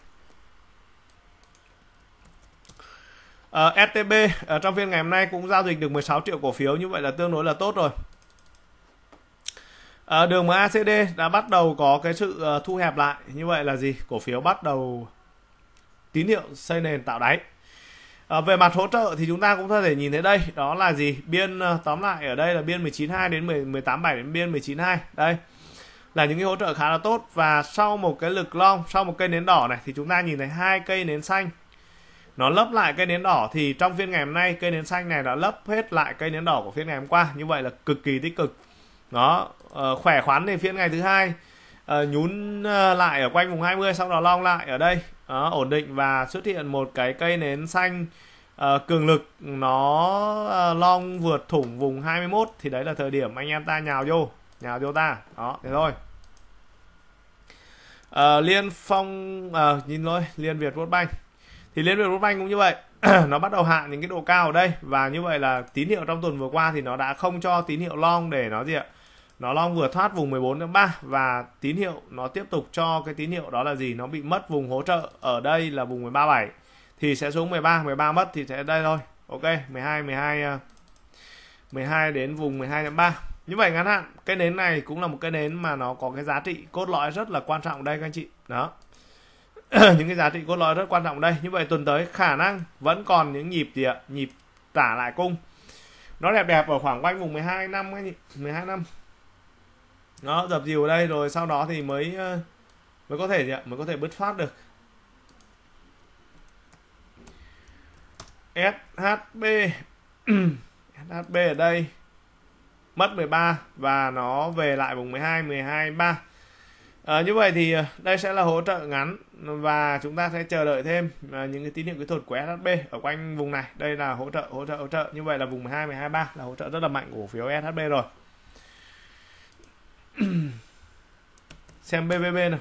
Uh, ờ, STB uh, trong phiên ngày hôm nay cũng giao dịch được 16 triệu cổ phiếu như vậy là tương đối là tốt rồi. Uh, đường MACD đã bắt đầu có cái sự uh, thu hẹp lại như vậy là gì? Cổ phiếu bắt đầu tín hiệu xây nền tạo đáy. À, về mặt hỗ trợ thì chúng ta cũng có thể nhìn thấy đây, đó là gì? Biên ờ, tóm lại ở đây là biên 197 đến 187 đến biên 192. Đây. Là những cái hỗ trợ khá là tốt và sau một cái lực long, sau một cây nến đỏ này thì chúng ta nhìn thấy hai cây nến xanh. Nó lấp lại cây nến đỏ thì trong phiên ngày hôm nay cây nến xanh này đã lấp hết lại cây nến đỏ của phiên ngày hôm qua. Như vậy là cực kỳ tích cực. Đó, ờ, khỏe khoắn thì phiên ngày thứ hai nhún lại ở quanh vùng 20 sau đó long lại ở đây đó, ổn định và xuất hiện một cái cây nến xanh uh, cường lực nó uh, long vượt thủng vùng 21 thì đấy là thời điểm anh em ta nhào vô nhào vô ta đó thế thôi uh, liên phong uh, nhìn thôi liên việt bank thì liên việt bank cũng như vậy [CLEARS THROAT] nó bắt đầu hạ những cái độ cao ở đây và như vậy là tín hiệu trong tuần vừa qua thì nó đã không cho tín hiệu long để nó gì ạ nó long vừa thoát vùng 14 3 và tín hiệu nó tiếp tục cho cái tín hiệu đó là gì nó bị mất vùng hỗ trợ ở đây là vùng 137 thì sẽ xuống 13 13 mất thì sẽ đây thôi ok 12 12 12 đến vùng 12.3 như vậy ngắn hạn cái nến này cũng là một cái nến mà nó có cái giá trị cốt lõi rất là quan trọng đây các anh chị đó [CLEARS THROAT] những cái giá trị cốt lõi rất quan trọng đây như vậy tuần tới khả năng vẫn còn những nhịp gì ạ nhịp trả lại cung nó đẹp đẹp ở khoảng quanh vùng 12 năm anh chị 12 năm nó dập dìu ở đây rồi sau đó thì mới ờ, mới có thể gì ạ mới có thể bứt phát được SHB SHB [CLEARS THROAT] ở đây mất 13 và nó về lại vùng 12 12 3 à, như vậy thì ờ, đây sẽ là hỗ trợ ngắn và chúng ta sẽ chờ đợi thêm ờ, những cái tín hiệu kỹ thuật của SHB ở quanh vùng này đây là hỗ trợ hỗ trợ hỗ trợ như vậy là vùng 12 12 3 là hỗ trợ rất là mạnh của cổ phiếu SHB rồi [CLEARS THROAT] xem BBB nào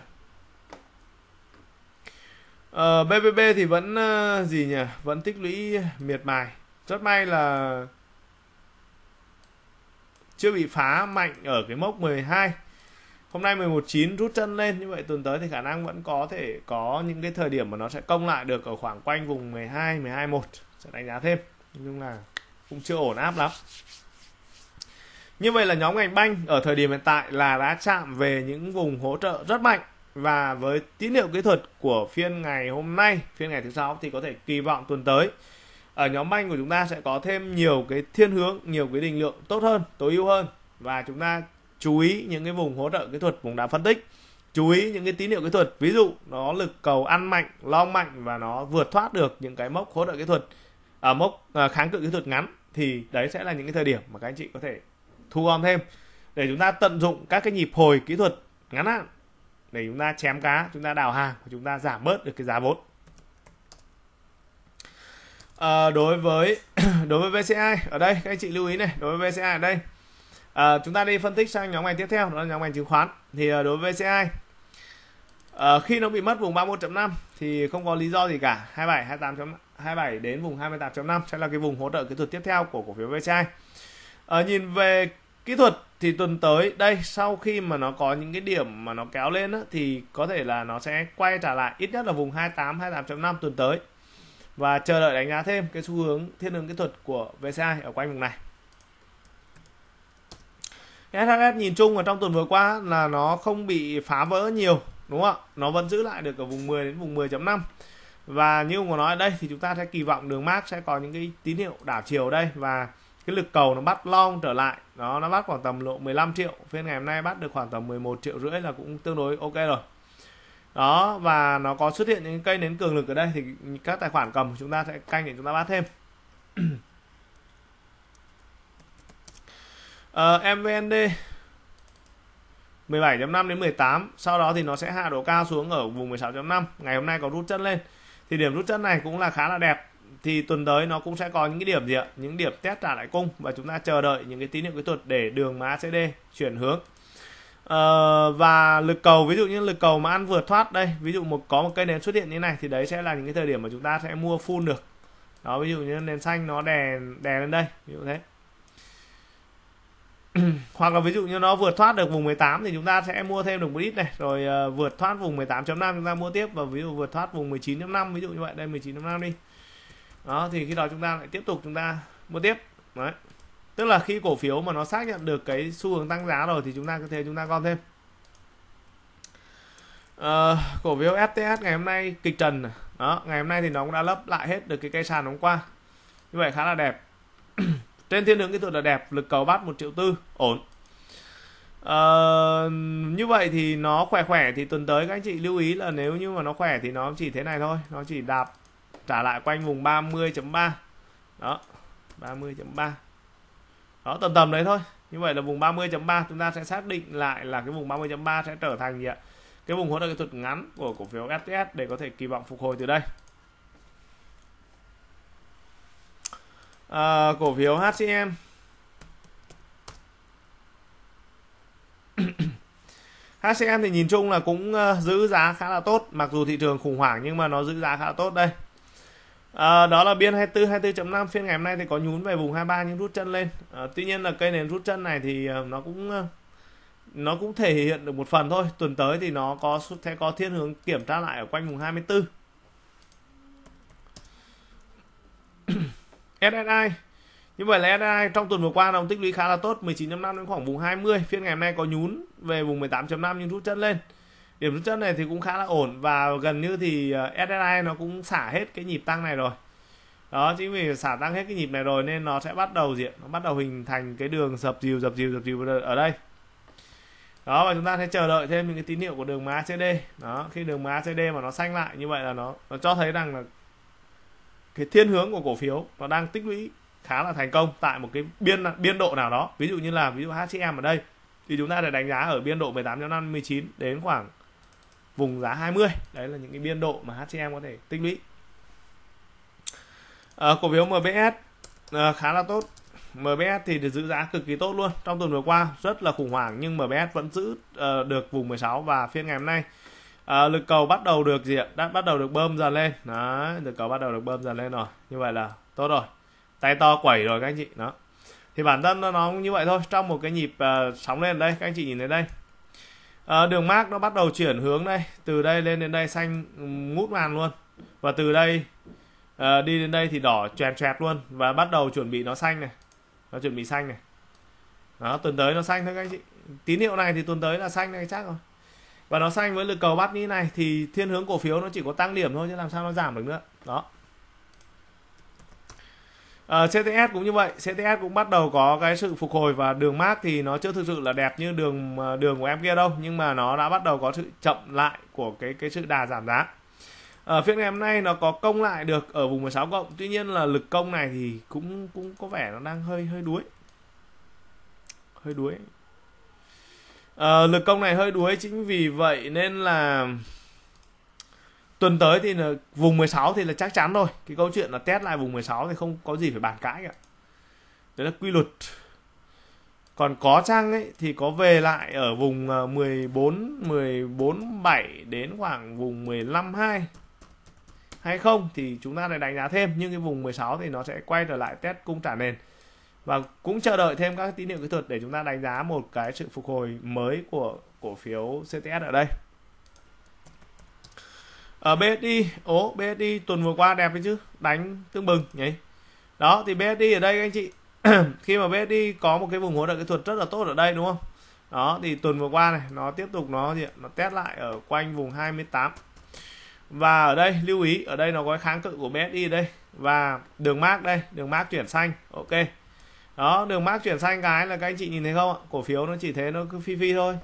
ờ, BBB thì vẫn uh, gì nhỉ vẫn tích lũy miệt mài rất may là chưa bị phá mạnh ở cái mốc 12 hôm nay 119 rút chân lên như vậy tuần tới thì khả năng vẫn có thể có những cái thời điểm mà nó sẽ công lại được ở khoảng quanh vùng 12 121 sẽ đánh giá thêm nhưng là cũng chưa ổn áp lắm như vậy là nhóm ngành banh ở thời điểm hiện tại là đã chạm về những vùng hỗ trợ rất mạnh và với tín hiệu kỹ thuật của phiên ngày hôm nay, phiên ngày thứ sáu thì có thể kỳ vọng tuần tới ở nhóm banh của chúng ta sẽ có thêm nhiều cái thiên hướng, nhiều cái định lượng tốt hơn, tối ưu hơn và chúng ta chú ý những cái vùng hỗ trợ kỹ thuật vùng đã phân tích chú ý những cái tín hiệu kỹ thuật ví dụ nó lực cầu ăn mạnh lo mạnh và nó vượt thoát được những cái mốc hỗ trợ kỹ thuật ở à, mốc à, kháng cự kỹ thuật ngắn thì đấy sẽ là những cái thời điểm mà các anh chị có thể thu gom thêm để chúng ta tận dụng các cái nhịp hồi kỹ thuật ngắn hạn để chúng ta chém cá chúng ta đào hàng và chúng ta giảm bớt được cái giá vốn à, đối với [CLEARS THROAT] đối với VCI ở đây các anh chị lưu ý này đối với VCI ở đây à, chúng ta đi phân tích sang nhóm ngành tiếp theo đó là nhóm ngành chứng khoán thì à, đối với VCI à, khi nó bị mất vùng 31.5 thì không có lý do gì cả 27 28 27 đến vùng 28.5 sẽ là cái vùng hỗ trợ kỹ thuật tiếp theo của cổ phiếu VCI à, nhìn về kỹ thuật thì tuần tới đây sau khi mà nó có những cái điểm mà nó kéo lên á, thì có thể là nó sẽ quay trở lại ít nhất là vùng 28 28.5 tuần tới và chờ đợi đánh giá thêm cái xu hướng thiên hướng kỹ thuật của VCI ở quanh vùng này SHS nhìn chung ở trong tuần vừa qua là nó không bị phá vỡ nhiều đúng không ạ nó vẫn giữ lại được ở vùng 10 đến vùng 10.5 và như ông có nói ở đây thì chúng ta sẽ kỳ vọng đường mát sẽ có những cái tín hiệu đảo chiều đây và cái lực cầu nó bắt long trở lại đó nó bắt khoảng tầm lộ 15 triệu phiên ngày hôm nay bắt được khoảng tầm 11 triệu rưỡi là cũng tương đối ok rồi đó và nó có xuất hiện những cây nến cường lực ở đây thì các tài khoản cầm chúng ta sẽ canh để chúng ta bắt thêm uh, MVND 17.5 đến 18 sau đó thì nó sẽ hạ độ cao xuống ở vùng 16.5 ngày hôm nay có rút chân lên thì điểm rút chân này cũng là khá là đẹp thì tuần tới nó cũng sẽ có những cái điểm gì ạ những điểm test trả lại cung và chúng ta chờ đợi những cái tín hiệu kỹ thuật để đường má ACD chuyển hướng à, và lực cầu ví dụ như lực cầu mà ăn vượt thoát đây ví dụ một có một cây nến xuất hiện như này thì đấy sẽ là những cái thời điểm mà chúng ta sẽ mua full được đó ví dụ như nền xanh nó đè đè lên đây ví dụ thế [CLEARS THROAT] hoặc là ví dụ như nó vượt thoát được vùng 18 thì chúng ta sẽ mua thêm được một ít này rồi uh, vượt thoát vùng 18.5 chúng ta mua tiếp và ví dụ vượt thoát vùng 19.5 ví dụ như vậy đây 19.5 đi đó thì khi đó chúng ta lại tiếp tục chúng ta mua tiếp đấy tức là khi cổ phiếu mà nó xác nhận được cái xu hướng tăng giá rồi thì chúng ta có thể chúng ta gom thêm à, cổ phiếu FTS ngày hôm nay kịch trần đó ngày hôm nay thì nó cũng đã lấp lại hết được cái cây sàn hôm qua như vậy khá là đẹp [CLEARS THROAT] trên thiên đường kỹ thuật là đẹp lực cầu bắt một triệu tư ổn à, như vậy thì nó khỏe khỏe thì tuần tới các anh chị lưu ý là nếu như mà nó khỏe thì nó chỉ thế này thôi nó chỉ đạp trả lại quanh vùng 30.3 đó 30.3 đó tầm tầm đấy thôi như vậy là vùng 30.3 chúng ta sẽ xác định lại là cái vùng 30.3 sẽ trở thành gì ạ cái vùng hỗ trợ kỹ thuật ngắn của cổ phiếu STS để có thể kỳ vọng phục hồi từ đây à, cổ phiếu HCM HCM [COUGHS] thì nhìn chung là cũng ờ, giữ giá khá là tốt mặc dù thị trường khủng hoảng nhưng mà nó giữ giá khá là tốt đây À, đó là biên 24 24.5 phiên ngày hôm nay thì có nhún về vùng 23 nhưng rút chân lên. À, tuy nhiên là cây nền rút chân này thì à, nó cũng à, nó cũng thể hiện được một phần thôi. Tuần tới thì nó có sẽ có thiên hướng kiểm tra lại ở quanh vùng 24. [COUGHS] SSI như vậy là SSI trong tuần vừa qua đồng tích lũy khá là tốt 19.5 đến khoảng vùng 20 phiên ngày hôm nay có nhún về vùng 18.5 nhưng rút chân lên điểm rút chân này thì cũng khá là ổn và gần như thì ờ, SSI nó cũng xả hết cái nhịp tăng này rồi đó chính vì xả tăng hết cái nhịp này rồi nên nó sẽ bắt đầu diện nó bắt đầu hình thành cái đường dập dìu dập dìu dập dìu ở đây đó và chúng ta sẽ chờ đợi thêm những cái tín hiệu của đường má CD đó khi đường má CD mà nó xanh lại như vậy là nó nó cho thấy rằng là cái thiên hướng của cổ phiếu nó đang tích lũy khá là thành công tại một cái biên biên độ nào đó ví dụ như là ví dụ HCM ở đây thì chúng ta để đánh giá ở biên độ 18.59 đến khoảng vùng giá 20 đấy là những cái biên độ mà HCM có thể tích lũy à, cổ phiếu MBS à, ờ, khá là tốt MBS thì được giữ giá cực kỳ tốt luôn trong tuần vừa qua rất là khủng hoảng nhưng MBS vẫn giữ uh, được vùng 16 và phiên ngày hôm nay à, lực cầu bắt đầu được gì ạ đã bắt đầu được bơm dần lên đó lực cầu bắt đầu được bơm dần lên rồi như vậy là tốt rồi tay to quẩy rồi các anh chị đó thì bản thân nó cũng như vậy thôi trong một cái nhịp uh, sóng lên đây các anh chị nhìn thấy đây à, đường mark nó bắt đầu chuyển hướng đây từ đây lên đến đây xanh ngút màn luôn và từ đây à, đi đến đây thì đỏ chèn chẹt luôn và bắt đầu chuẩn bị nó xanh này nó chuẩn bị xanh này đó tuần tới nó xanh thôi các anh chị tín hiệu này thì tuần tới là xanh này chắc rồi và nó xanh với lực cầu bắt như này thì thiên hướng cổ phiếu nó chỉ có tăng điểm thôi chứ làm sao nó giảm được nữa đó À, ờ, CTS cũng như vậy, CTS cũng bắt đầu có cái sự phục hồi và đường mát thì nó chưa thực sự là đẹp như đường ờ, đường của em kia đâu, nhưng mà nó đã bắt đầu có sự chậm lại của cái cái sự đà giảm giá. Ở ờ, à, phiên ngày hôm nay nó có công lại được ở vùng 16 cộng, tuy nhiên là lực công này thì cũng cũng có vẻ nó đang hơi hơi đuối. Hơi đuối. À, lực công này hơi đuối chính vì vậy nên là tuần tới thì là vùng 16 thì là chắc chắn rồi cái câu chuyện là test lại vùng 16 thì không có gì phải bàn cãi cả đấy là quy luật còn có chăng ấy thì có về lại ở vùng 14 14 7 đến khoảng vùng 15 2 hay không thì chúng ta lại đánh giá thêm nhưng cái vùng 16 thì nó sẽ quay trở lại test cung trả nền và cũng chờ đợi thêm các tín hiệu kỹ thuật để chúng ta đánh giá một cái sự phục hồi mới của cổ phiếu CTS ở đây ở ờ, BSI ố BSI tuần vừa qua đẹp chứ đánh tương bừng nhỉ đó thì BSI ở đây anh chị [CLEARS THROAT] khi mà BSI có một cái vùng hỗ trợ kỹ thuật rất là tốt ở đây đúng không đó thì tuần vừa qua này nó tiếp tục nó gì nó test lại ở quanh vùng 28 và ở đây lưu ý ở đây nó có kháng cự của BSI đây và đường mát đây đường mát chuyển xanh ok đó đường mát chuyển xanh cái là các anh chị nhìn thấy không ạ cổ phiếu nó chỉ thế nó cứ phi phi thôi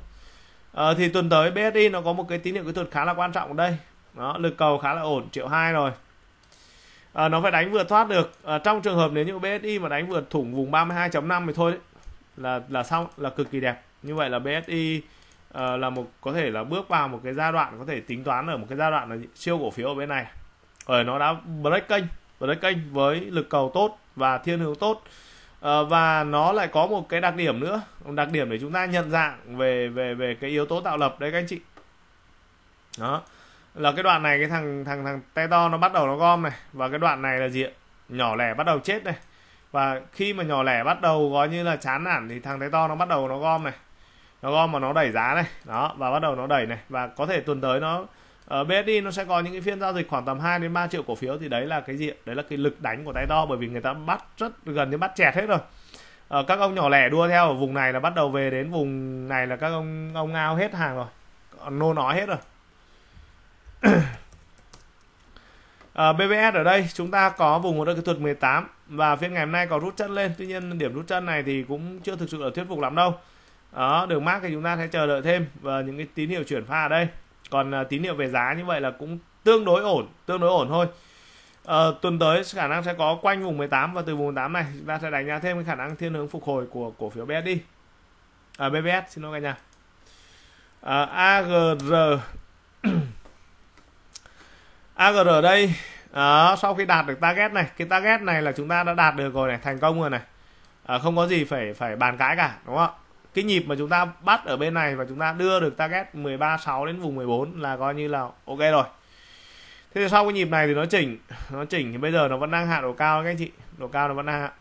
à, thì tuần tới BSI nó có một cái tín hiệu kỹ thuật khá là quan trọng ở đây đó lực cầu khá là ổn triệu hai rồi à, nó phải đánh vượt thoát được à, trong trường hợp nếu như BSI mà đánh vượt thủng vùng 32.5 thì thôi đấy. là là xong là cực kỳ đẹp như vậy là BSI à, ờ, là một có thể là bước vào một cái giai đoạn có thể tính toán ở một cái giai đoạn là siêu cổ phiếu ở bên này ở nó đã break kênh break kênh với lực cầu tốt và thiên hướng tốt à, và nó lại có một cái đặc điểm nữa đặc điểm để chúng ta nhận dạng về về về cái yếu tố tạo lập đấy các anh chị đó là cái đoạn này cái thằng thằng thằng tay to nó bắt đầu nó gom này và cái đoạn này là gì ạ nhỏ lẻ bắt đầu chết này và khi mà nhỏ lẻ bắt đầu có như là chán nản thì thằng tay to nó bắt đầu nó gom này nó gom mà nó đẩy giá này đó và bắt đầu nó đẩy này và có thể tuần tới nó ở ờ, BSD nó sẽ có những cái phiên giao dịch khoảng tầm 2 đến 3 triệu cổ phiếu thì đấy là cái gì đấy là cái lực đánh của tay to bởi vì người ta bắt rất gần như bắt chẹt hết rồi ở ờ, các ông nhỏ lẻ đua theo ở vùng này là bắt đầu về đến vùng này là các ông ông ngao hết hàng rồi nô nói hết rồi à, BBS ở đây chúng ta có vùng hỗ trợ kỹ thuật 18 và phiên ngày hôm nay có rút chân lên tuy nhiên điểm rút chân này thì cũng chưa thực sự là thuyết phục lắm đâu đó đường mát thì chúng ta sẽ chờ đợi thêm và những cái tín hiệu chuyển pha ở đây còn à, tín hiệu về giá như vậy là cũng tương đối ổn tương đối ổn thôi à, tuần tới khả năng sẽ có quanh vùng 18 và từ vùng 18 này chúng ta sẽ đánh giá thêm cái khả năng thiên hướng phục hồi của cổ phiếu BSD à, BBS xin lỗi cả nhà à, AGR AGR ở đây à, sau khi đạt được target này cái target này là chúng ta đã đạt được rồi này thành công rồi này à, không có gì phải phải bàn cãi cả đúng không cái nhịp mà chúng ta bắt ở bên này và chúng ta đưa được target 13.6 đến vùng 14 là coi như là ok rồi thế sau cái nhịp này thì nó chỉnh nó chỉnh thì bây giờ nó vẫn đang hạ độ cao các anh chị độ cao nó vẫn đang hạ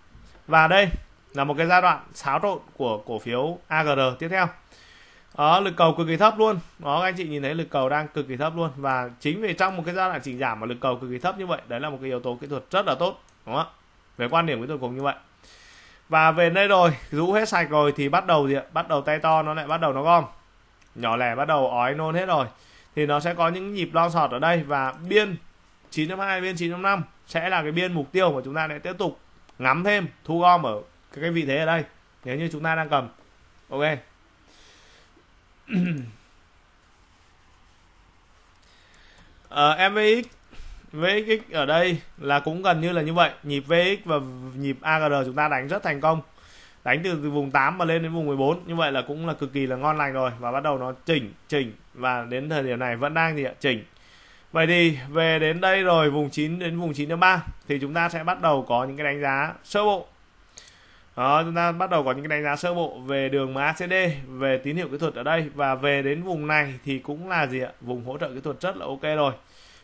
và đây là một cái giai đoạn xáo trộn của cổ phiếu AGR tiếp theo đó lực cầu cực kỳ thấp luôn đó các anh chị nhìn thấy lực cầu đang cực kỳ thấp luôn và chính vì trong một cái giai đoạn chỉnh giảm mà lực cầu cực kỳ thấp như vậy đấy là một cái yếu tố kỹ thuật rất là tốt đúng không ạ về quan điểm kỹ thuật cũng như vậy và về đây rồi rũ hết sạch rồi thì bắt đầu gì ạ bắt đầu tay to nó lại bắt đầu nó gom nhỏ lẻ bắt đầu ói nôn hết rồi thì nó sẽ có những nhịp lo sọt ở đây và biên 9.2 biên 9.5 sẽ là cái biên mục tiêu mà chúng ta lại tiếp tục ngắm thêm thu gom ở cái vị thế ở đây nếu như chúng ta đang cầm ok à, MVX VX ở đây là cũng gần như là như vậy nhịp VX và nhịp AGR chúng ta đánh rất thành công đánh từ, từ vùng 8 mà lên đến vùng 14 như vậy là cũng là cực kỳ là ngon lành rồi và bắt đầu nó chỉnh chỉnh và đến thời điểm này vẫn đang gì ạ chỉnh vậy thì về đến đây rồi vùng 9 đến vùng 9.3 thì chúng ta sẽ bắt đầu có những cái đánh giá sơ bộ đó chúng ta bắt đầu có những cái đánh giá sơ bộ về đường MACD về tín hiệu kỹ thuật ở đây và về đến vùng này thì cũng là gì ạ vùng hỗ trợ kỹ thuật rất là ok rồi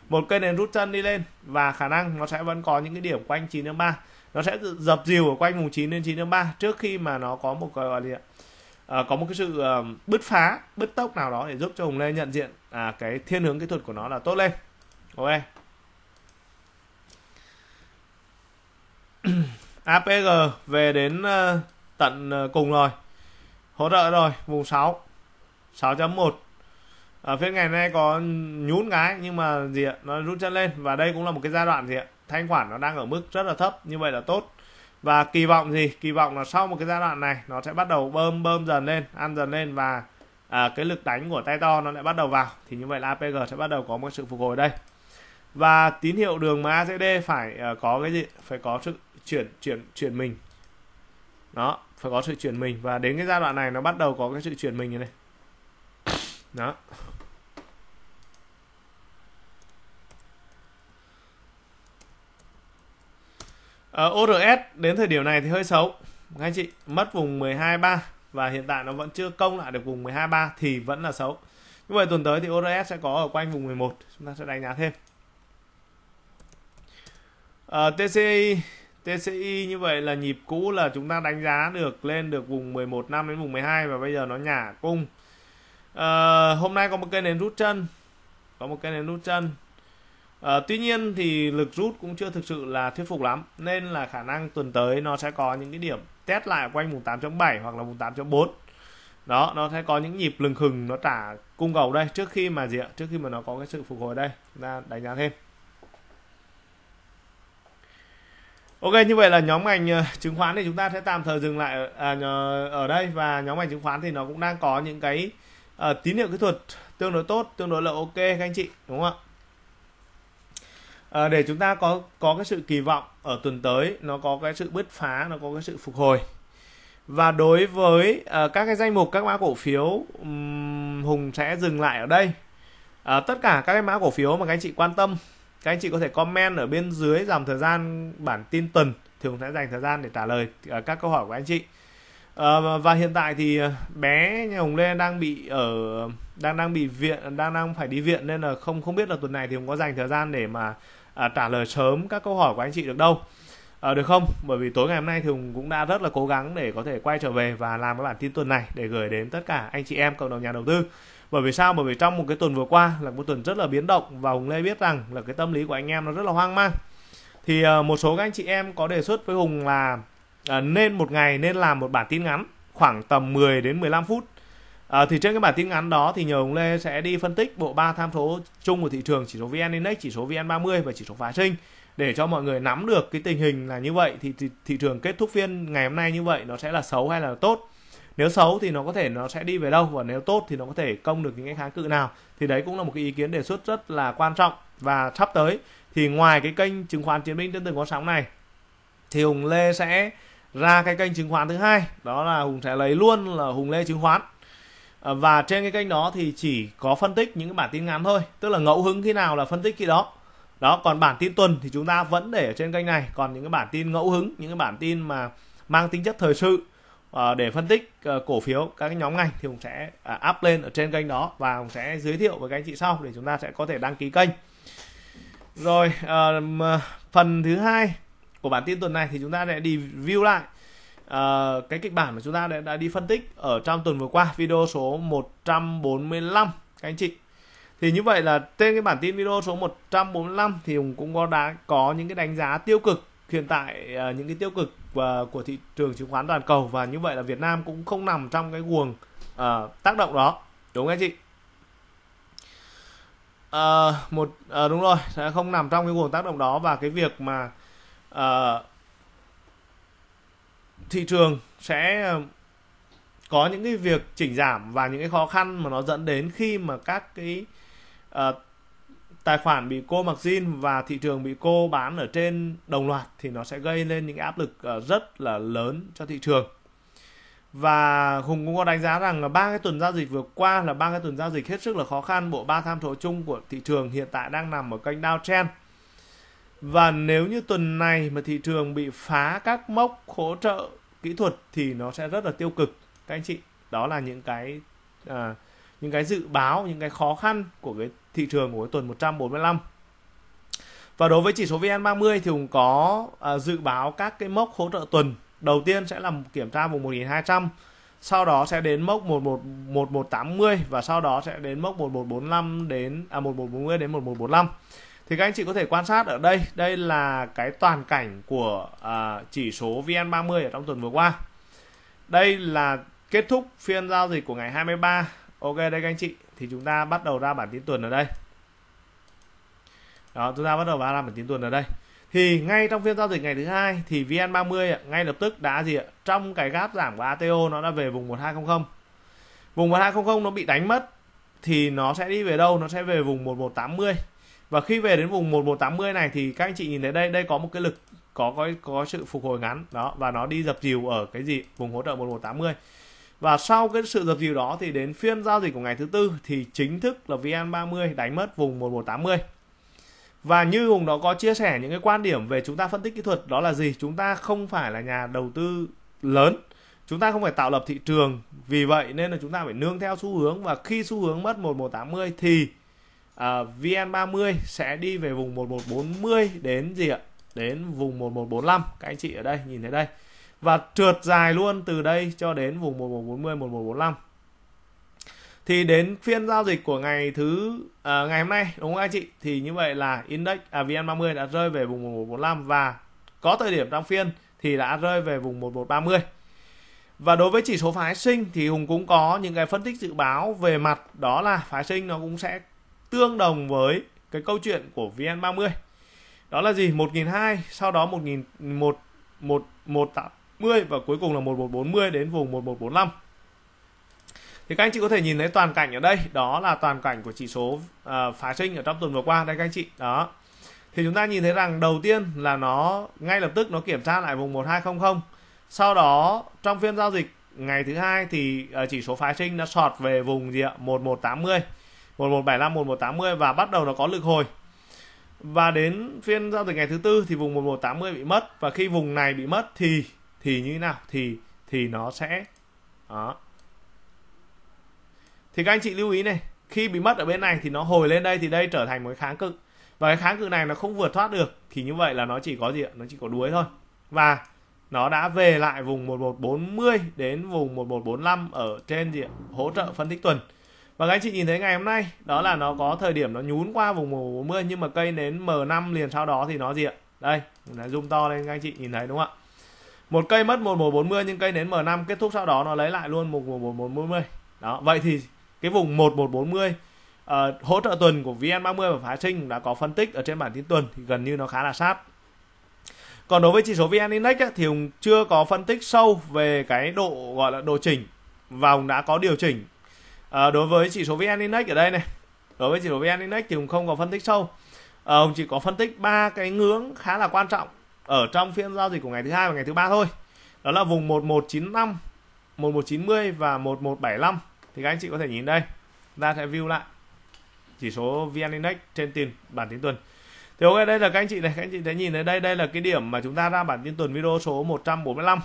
một cây nền rút chân đi lên và khả năng nó sẽ vẫn có những cái điểm quanh 9 đến 3 nó sẽ dập dìu ở quanh vùng 9 đến 9 đến 3 trước khi mà nó có một cái gọi là À, có một cái sự uh, bứt phá, bứt tốc nào đó để giúp cho Hùng Lê nhận diện à, cái thiên hướng kỹ thuật của nó là tốt lên. Ok. [CLEARS THROAT] APG về đến ờ, tận ờ, cùng rồi hỗ trợ rồi vùng 6 6.1 ở Phía ngày nay có nhún cái nhưng mà gì ạ nó rút chân lên và đây cũng là một cái giai đoạn gì ạ thanh khoản nó đang ở mức rất là thấp như vậy là tốt và kỳ vọng gì kỳ vọng là sau một cái giai đoạn này nó sẽ bắt đầu bơm bơm dần lên ăn dần lên và à, cái lực đánh của tay to nó lại bắt đầu vào thì như vậy là APG sẽ bắt đầu có một sự phục hồi đây và tín hiệu đường mà AZD phải uh, có cái gì phải có sự chuyển chuyển chuyển mình đó phải có sự chuyển mình và đến cái giai đoạn này nó bắt đầu có cái sự chuyển mình như này đó uh, ờ, ORS đến thời điểm này thì hơi xấu các anh chị mất vùng 123 và hiện tại nó vẫn chưa công lại được vùng 123 thì vẫn là xấu như vậy tuần tới thì ORS sẽ có ở quanh vùng 11 chúng ta sẽ đánh giá thêm à, ờ, TCI TCI như vậy là nhịp cũ là chúng ta đánh giá được lên được vùng 11 năm đến vùng 12 và bây giờ nó nhả cung à, hôm nay có một cây nến rút chân có một cây nến rút chân à, tuy nhiên thì lực rút cũng chưa thực sự là thuyết phục lắm nên là khả năng tuần tới nó sẽ có những cái điểm test lại quanh vùng 8.7 hoặc là vùng 8.4 đó nó sẽ có những nhịp lừng khừng nó trả cung cầu đây trước khi mà gì ạ trước khi mà nó có cái sự phục hồi đây chúng ta đánh giá thêm Ok như vậy là nhóm ngành ờ, chứng khoán thì chúng ta sẽ tạm thời dừng lại ở, à, ở đây và nhóm ngành chứng khoán thì nó cũng đang có những cái uh, tín hiệu kỹ thuật tương đối tốt, tương đối là ok các anh chị đúng không ạ? Uh, để chúng ta có có cái sự kỳ vọng ở tuần tới nó có cái sự bứt phá, nó có cái sự phục hồi. Và đối với uh, các cái danh mục các mã cổ phiếu um, Hùng sẽ dừng lại ở đây. Uh, tất cả các cái mã cổ phiếu mà các anh chị quan tâm các anh chị có thể comment ở bên dưới dòng thời gian bản tin tuần thì hùng sẽ dành thời gian để trả lời ờ, các câu hỏi của anh chị ờ, và hiện tại thì ờ, bé nhà hùng lê đang bị ở đang đang bị viện đang đang phải đi viện nên là không không biết là tuần này thì hùng có dành thời gian để mà à, trả lời sớm các câu hỏi của anh chị được đâu à, được không bởi vì tối ngày hôm nay thì hùng cũng đã rất là cố gắng để có thể quay trở về và làm cái bản tin tuần này để gửi đến tất cả anh chị em cộng đồng nhà đầu tư bởi vì sao bởi vì trong một cái tuần vừa qua là một tuần rất là biến động và hùng lê biết rằng là cái tâm lý của anh em nó rất là hoang mang thì ờ, một số các anh chị em có đề xuất với hùng là ờ, nên một ngày nên làm một bản tin ngắn khoảng tầm 10 đến 15 phút À, thì trên cái bản tin ngắn đó thì nhờ ông Lê sẽ đi phân tích bộ ba tham số chung của thị trường chỉ số VN Index, chỉ số VN30 và chỉ số phái sinh để cho mọi người nắm được cái tình hình là như vậy thì thị, thị trường kết thúc phiên ngày hôm nay như vậy nó sẽ là xấu hay là tốt nếu xấu thì nó có thể nó sẽ đi về đâu và nếu tốt thì nó có thể công được những cái kháng cự nào thì đấy cũng là một cái ý kiến đề xuất rất là quan trọng và sắp tới thì ngoài cái kênh chứng khoán chiến binh trên từng con sóng này thì hùng lê sẽ ra cái kênh chứng khoán thứ hai đó là hùng sẽ lấy luôn là hùng lê chứng khoán ờ, và trên cái kênh đó thì chỉ có phân tích những cái bản tin ngắn thôi tức là ngẫu hứng khi nào là phân tích khi đó đó còn bản tin tuần thì chúng ta vẫn để ở trên kênh này còn những cái bản tin ngẫu hứng những cái bản tin mà mang tính chất thời sự Ờ, để phân tích ờ, cổ phiếu các nhóm ngành thì hùng sẽ à, up lên ở trên kênh đó và hùng sẽ giới thiệu với các anh chị sau để chúng ta sẽ có thể đăng ký kênh rồi ờ, phần thứ hai của bản tin tuần này thì chúng ta sẽ đi review lại cái kịch bản mà chúng ta đã, đi phân tích ở trong tuần vừa qua video số 145 các anh chị thì như vậy là trên cái bản tin video số 145 thì Hùng cũng có đã có những cái đánh giá tiêu cực hiện tại uh, những cái tiêu cực uh, của thị trường chứng khoán toàn cầu và như vậy là Việt Nam cũng không nằm trong cái guồng uh, tác động đó đúng không anh chị uh, một uh, đúng rồi sẽ không nằm trong cái guồng tác động đó và cái việc mà uh, thị trường sẽ có những cái việc chỉnh giảm và những cái khó khăn mà nó dẫn đến khi mà các cái uh, tài khoản bị cô mặc zin và thị trường bị cô bán ở trên đồng loạt thì nó sẽ gây lên những áp lực ờ, rất là lớn cho thị trường và hùng cũng có đánh giá rằng là ba cái tuần giao dịch vừa qua là ba cái tuần giao dịch hết sức là khó khăn bộ ba tham số chung của thị trường hiện tại đang nằm ở kênh downtrend và nếu như tuần này mà thị trường bị phá các mốc hỗ trợ kỹ thuật thì nó sẽ rất là tiêu cực các anh chị đó là những cái à, những cái dự báo những cái khó khăn của cái thị trường của cái tuần 145 và đối với chỉ số VN30 thì cũng có à, dự báo các cái mốc hỗ trợ tuần đầu tiên sẽ là kiểm tra vùng 1200 sau đó sẽ đến mốc 11 1180 và sau đó sẽ đến mốc 1145 đến à 1140 đến 1145 thì các anh chị có thể quan sát ở đây đây là cái toàn cảnh của à, chỉ số VN30 ở trong tuần vừa qua đây là kết thúc phiên giao dịch của ngày 23 ok đây các anh chị thì chúng ta bắt đầu ra bản tin tuần ở đây đó chúng ta bắt đầu ra bản tin tuần ở đây thì ngay trong phiên giao dịch ngày thứ hai thì VN30 ngay lập tức đã gì ạ trong cái gáp giảm của ATO nó đã về vùng 1200 vùng 1200 nó bị đánh mất thì nó sẽ đi về đâu nó sẽ về vùng 1180 và khi về đến vùng 1180 này thì các anh chị nhìn thấy đây đây có một cái lực có có có sự phục hồi ngắn đó và nó đi dập dìu ở cái gì vùng hỗ trợ 1180 và sau cái sự dập dìu đó thì đến phiên giao dịch của ngày thứ tư thì chính thức là VN30 đánh mất vùng 1180 và như Hùng đó có chia sẻ những cái quan điểm về chúng ta phân tích kỹ thuật đó là gì chúng ta không phải là nhà đầu tư lớn chúng ta không phải tạo lập thị trường vì vậy nên là chúng ta phải nương theo xu hướng và khi xu hướng mất 1180 thì uh, VN30 sẽ đi về vùng 1140 đến gì ạ đến vùng 1145 các anh chị ở đây nhìn thấy đây và trượt dài luôn từ đây cho đến vùng 1140 1145 thì đến phiên giao dịch của ngày thứ à, ngày hôm nay đúng không anh chị thì như vậy là index à, VN30 đã rơi về vùng 1145 và có thời điểm trong phiên thì đã rơi về vùng 1130 và đối với chỉ số phái sinh thì Hùng cũng có những cái phân tích dự báo về mặt đó là phái sinh nó cũng sẽ tương đồng với cái câu chuyện của VN30 đó là gì 1.200 sau đó 1.000 1 1 1 10 và cuối cùng là 1140 đến vùng 1145 thì các anh chị có thể nhìn thấy toàn cảnh ở đây đó là toàn cảnh của chỉ số uh, phá sinh ở trong tuần vừa qua đây các anh chị đó thì chúng ta nhìn thấy rằng đầu tiên là nó ngay lập tức nó kiểm tra lại vùng 1200 sau đó trong phiên giao dịch ngày thứ hai thì uh, chỉ số phá sinh đã sọt về vùng gì ạ 1180 1175 1180 và bắt đầu nó có lực hồi và đến phiên giao dịch ngày thứ tư thì vùng 1180 bị mất và khi vùng này bị mất thì thì như thế nào thì thì nó sẽ đó thì các anh chị lưu ý này khi bị mất ở bên này thì nó hồi lên đây thì đây trở thành một cái kháng cự và cái kháng cự này nó không vượt thoát được thì như vậy là nó chỉ có gì ạ nó chỉ có đuối thôi và nó đã về lại vùng 1140 đến vùng 1145 ở trên gì ạ? hỗ trợ phân tích tuần và các anh chị nhìn thấy ngày hôm nay đó là nó có thời điểm nó nhún qua vùng 1140 nhưng mà cây nến M5 liền sau đó thì nó gì ạ đây nó zoom to lên các anh chị nhìn thấy đúng không ạ một cây mất 1140 nhưng cây nến M5 kết thúc sau đó nó lấy lại luôn 11440 đó vậy thì cái vùng 1140 uh, ờ, hỗ trợ tuần của VN30 và phái sinh đã có phân tích ở trên bản tin tuần thì gần như nó khá là sát còn đối với chỉ số VN Index ấy, thì Hùng chưa có phân tích sâu về cái độ gọi là độ chỉnh và Hùng đã có điều chỉnh à, đối với chỉ số VN Index ở đây này đối với chỉ số VN Index thì cũng không có phân tích sâu à, Hùng chỉ có phân tích ba cái ngưỡng khá là quan trọng ở trong phiên giao dịch của ngày thứ hai và ngày thứ ba thôi đó là vùng 1195 1190 và 1175 thì các anh chị có thể nhìn đây ta sẽ view lại chỉ số VN Index trên tin bản tin tuần thì ok đây là các anh chị này các anh chị thấy nhìn thấy đây đây là cái điểm mà chúng ta ra bản tin tuần video số 145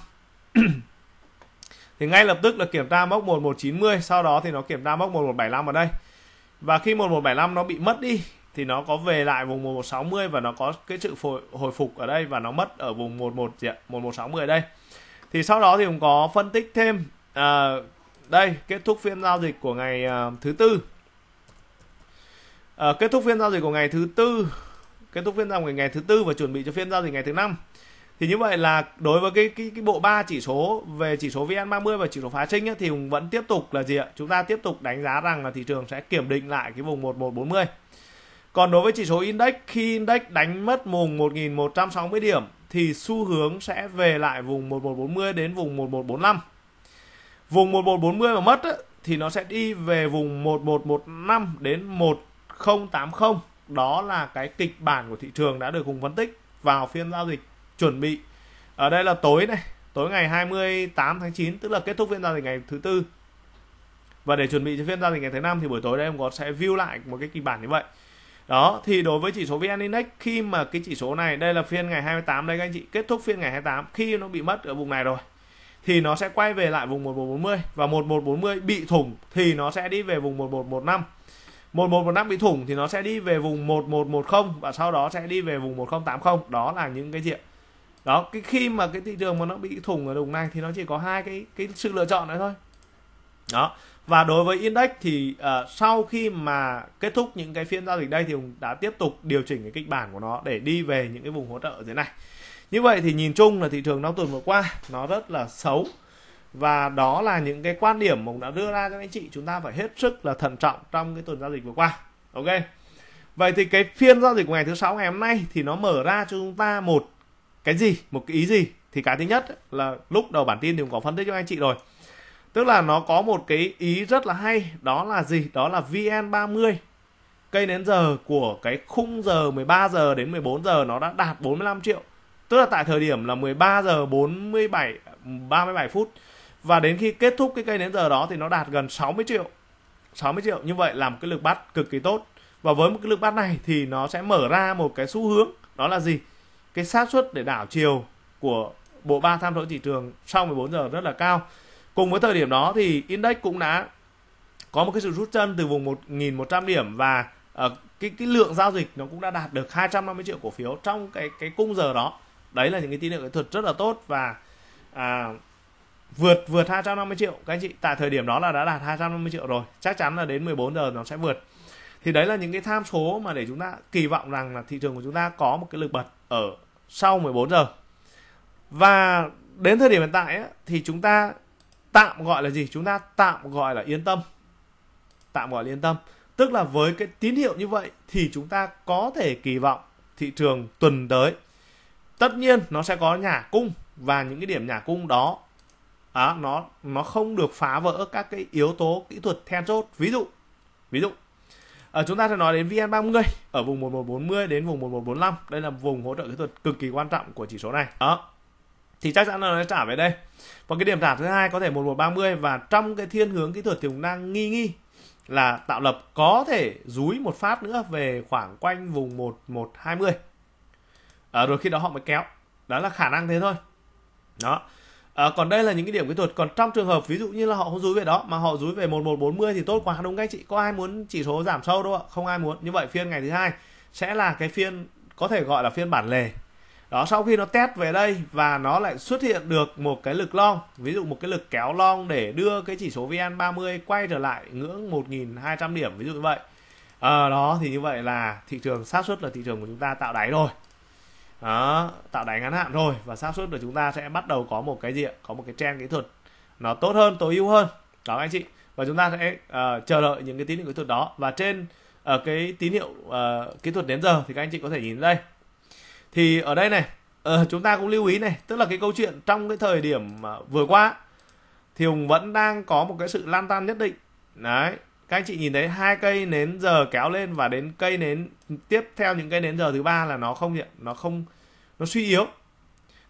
[CLEARS THROAT] thì ngay lập tức là kiểm tra mốc 1190 sau đó thì nó kiểm tra mốc 1175 ở đây và khi 1175 nó bị mất đi thì nó có về lại vùng 1160 và nó có cái sự phổi, hồi phục ở đây và nó mất ở vùng 11 gì ạ? 1160 đây. Thì sau đó thì cũng có phân tích thêm à, đây kết thúc phiên giao dịch của ngày à, thứ tư. À, kết thúc phiên giao dịch của ngày thứ tư, kết thúc phiên giao dịch ngày thứ tư và chuẩn bị cho phiên giao dịch ngày thứ năm. Thì như vậy là đối với cái cái, cái bộ ba chỉ số về chỉ số VN30 và chỉ số phá sinh ấy, thì cũng vẫn tiếp tục là gì ạ? Chúng ta tiếp tục đánh giá rằng là thị trường sẽ kiểm định lại cái vùng 1140 còn đối với chỉ số index, khi index đánh mất vùng 1160 điểm thì xu hướng sẽ về lại vùng 1140 đến vùng 1145. Vùng 1140 mà mất thì nó sẽ đi về vùng 1115 đến 1080. Đó là cái kịch bản của thị trường đã được cùng phân tích vào phiên giao dịch chuẩn bị. Ở đây là tối này, tối ngày 28 tháng 9 tức là kết thúc phiên giao dịch ngày thứ tư. Và để chuẩn bị cho phiên giao dịch ngày thứ năm thì buổi tối đây em có sẽ view lại một cái kịch bản như vậy đó thì đối với chỉ số vn index khi mà cái chỉ số này đây là phiên ngày 28 đây các anh chị kết thúc phiên ngày 28 khi nó bị mất ở vùng này rồi thì nó sẽ quay về lại vùng 1140 và 1140 bị thủng thì nó sẽ đi về vùng 1115 1115 bị thủng thì nó sẽ đi về vùng 1110 và sau đó sẽ đi về vùng 1080 đó là những cái diện đó cái khi mà cái thị trường mà nó bị thủng ở vùng này thì nó chỉ có hai cái cái sự lựa chọn đấy thôi đó và đối với index thì uh, sau khi mà kết thúc những cái phiên giao dịch đây thì Hùng đã tiếp tục điều chỉnh cái kịch bản của nó để đi về những cái vùng hỗ trợ dưới này như vậy thì nhìn chung là thị trường trong tuần vừa qua nó rất là xấu và đó là những cái quan điểm mà Hùng đã đưa ra cho anh chị chúng ta phải hết sức là thận trọng trong cái tuần giao dịch vừa qua ok vậy thì cái phiên giao dịch của ngày thứ sáu ngày hôm nay thì nó mở ra cho chúng ta một cái gì một cái ý gì thì cái thứ nhất là lúc đầu bản tin thì cũng có phân tích cho anh chị rồi Tức là nó có một cái ý rất là hay, đó là gì? Đó là VN30. Cây nến giờ của cái khung giờ 13 giờ đến 14 giờ nó đã đạt 45 triệu. Tức là tại thời điểm là 13 giờ 47 37 phút và đến khi kết thúc cái cây nến giờ đó thì nó đạt gần 60 triệu. 60 triệu như vậy là một cái lực bắt cực kỳ tốt. Và với một cái lực bắt này thì nó sẽ mở ra một cái xu hướng đó là gì? Cái xác suất để đảo chiều của bộ ba tham số thị trường sau 14 giờ rất là cao cùng với thời điểm đó thì index cũng đã có một cái sự rút chân từ vùng 1.100 điểm và uh, cái cái lượng giao dịch nó cũng đã đạt được 250 triệu cổ phiếu trong cái cái cung giờ đó đấy là những cái tín hiệu kỹ thuật rất là tốt và à, vượt vượt 250 triệu các anh chị tại thời điểm đó là đã đạt 250 triệu rồi chắc chắn là đến 14 giờ nó sẽ vượt thì đấy là những cái tham số mà để chúng ta kỳ vọng rằng là thị trường của chúng ta có một cái lực bật ở sau 14 giờ và đến thời điểm hiện tại ấy, thì chúng ta tạm gọi là gì chúng ta tạm gọi là yên tâm tạm gọi là yên tâm tức là với cái tín hiệu như vậy thì chúng ta có thể kỳ vọng thị trường tuần tới tất nhiên nó sẽ có nhà cung và những cái điểm nhà cung đó à, nó nó không được phá vỡ các cái yếu tố kỹ thuật then chốt ví dụ ví dụ ở ờ, chúng ta sẽ nói đến VN30 ở vùng 1140 đến vùng 1145 đây là vùng hỗ trợ kỹ thuật cực kỳ quan trọng của chỉ số này đó thì chắc chắn là nó trả về đây và cái điểm trả thứ hai có thể 1130 và trong cái thiên hướng kỹ thuật thì cũng đang nghi nghi là tạo lập có thể rúi một phát nữa về khoảng quanh vùng 1120 à, ờ, rồi khi đó họ mới kéo đó là khả năng thế thôi đó à, còn đây là những cái điểm kỹ thuật còn trong trường hợp ví dụ như là họ không rúi về đó mà họ rúi về 1140 thì tốt quá đúng các anh chị có ai muốn chỉ số giảm sâu đâu ạ không ai muốn như vậy phiên ngày thứ hai sẽ là cái phiên có thể gọi là phiên bản lề đó sau khi nó test về đây và nó lại xuất hiện được một cái lực long ví dụ một cái lực kéo long để đưa cái chỉ số VN30 quay trở lại ngưỡng 1.200 điểm ví dụ như vậy à, đó thì như vậy là thị trường xác suất là thị trường của chúng ta tạo đáy rồi đó, tạo đáy ngắn hạn rồi và xác suất là chúng ta sẽ bắt đầu có một cái diện có một cái trang kỹ thuật nó tốt hơn tối ưu hơn đó anh chị và chúng ta sẽ uh, chờ đợi những cái tín hiệu kỹ thuật đó và trên ở ờ, uh, cái tín hiệu uh, kỹ thuật đến giờ thì các anh chị có thể nhìn đây thì ở đây này ờ, chúng ta cũng lưu ý này tức là cái câu chuyện trong cái thời điểm à, vừa qua thì hùng vẫn đang có một cái sự lan tan nhất định đấy các anh chị nhìn thấy hai cây nến giờ kéo lên và đến cây nến tiếp theo những cây nến giờ thứ ba là nó không nó không nó suy yếu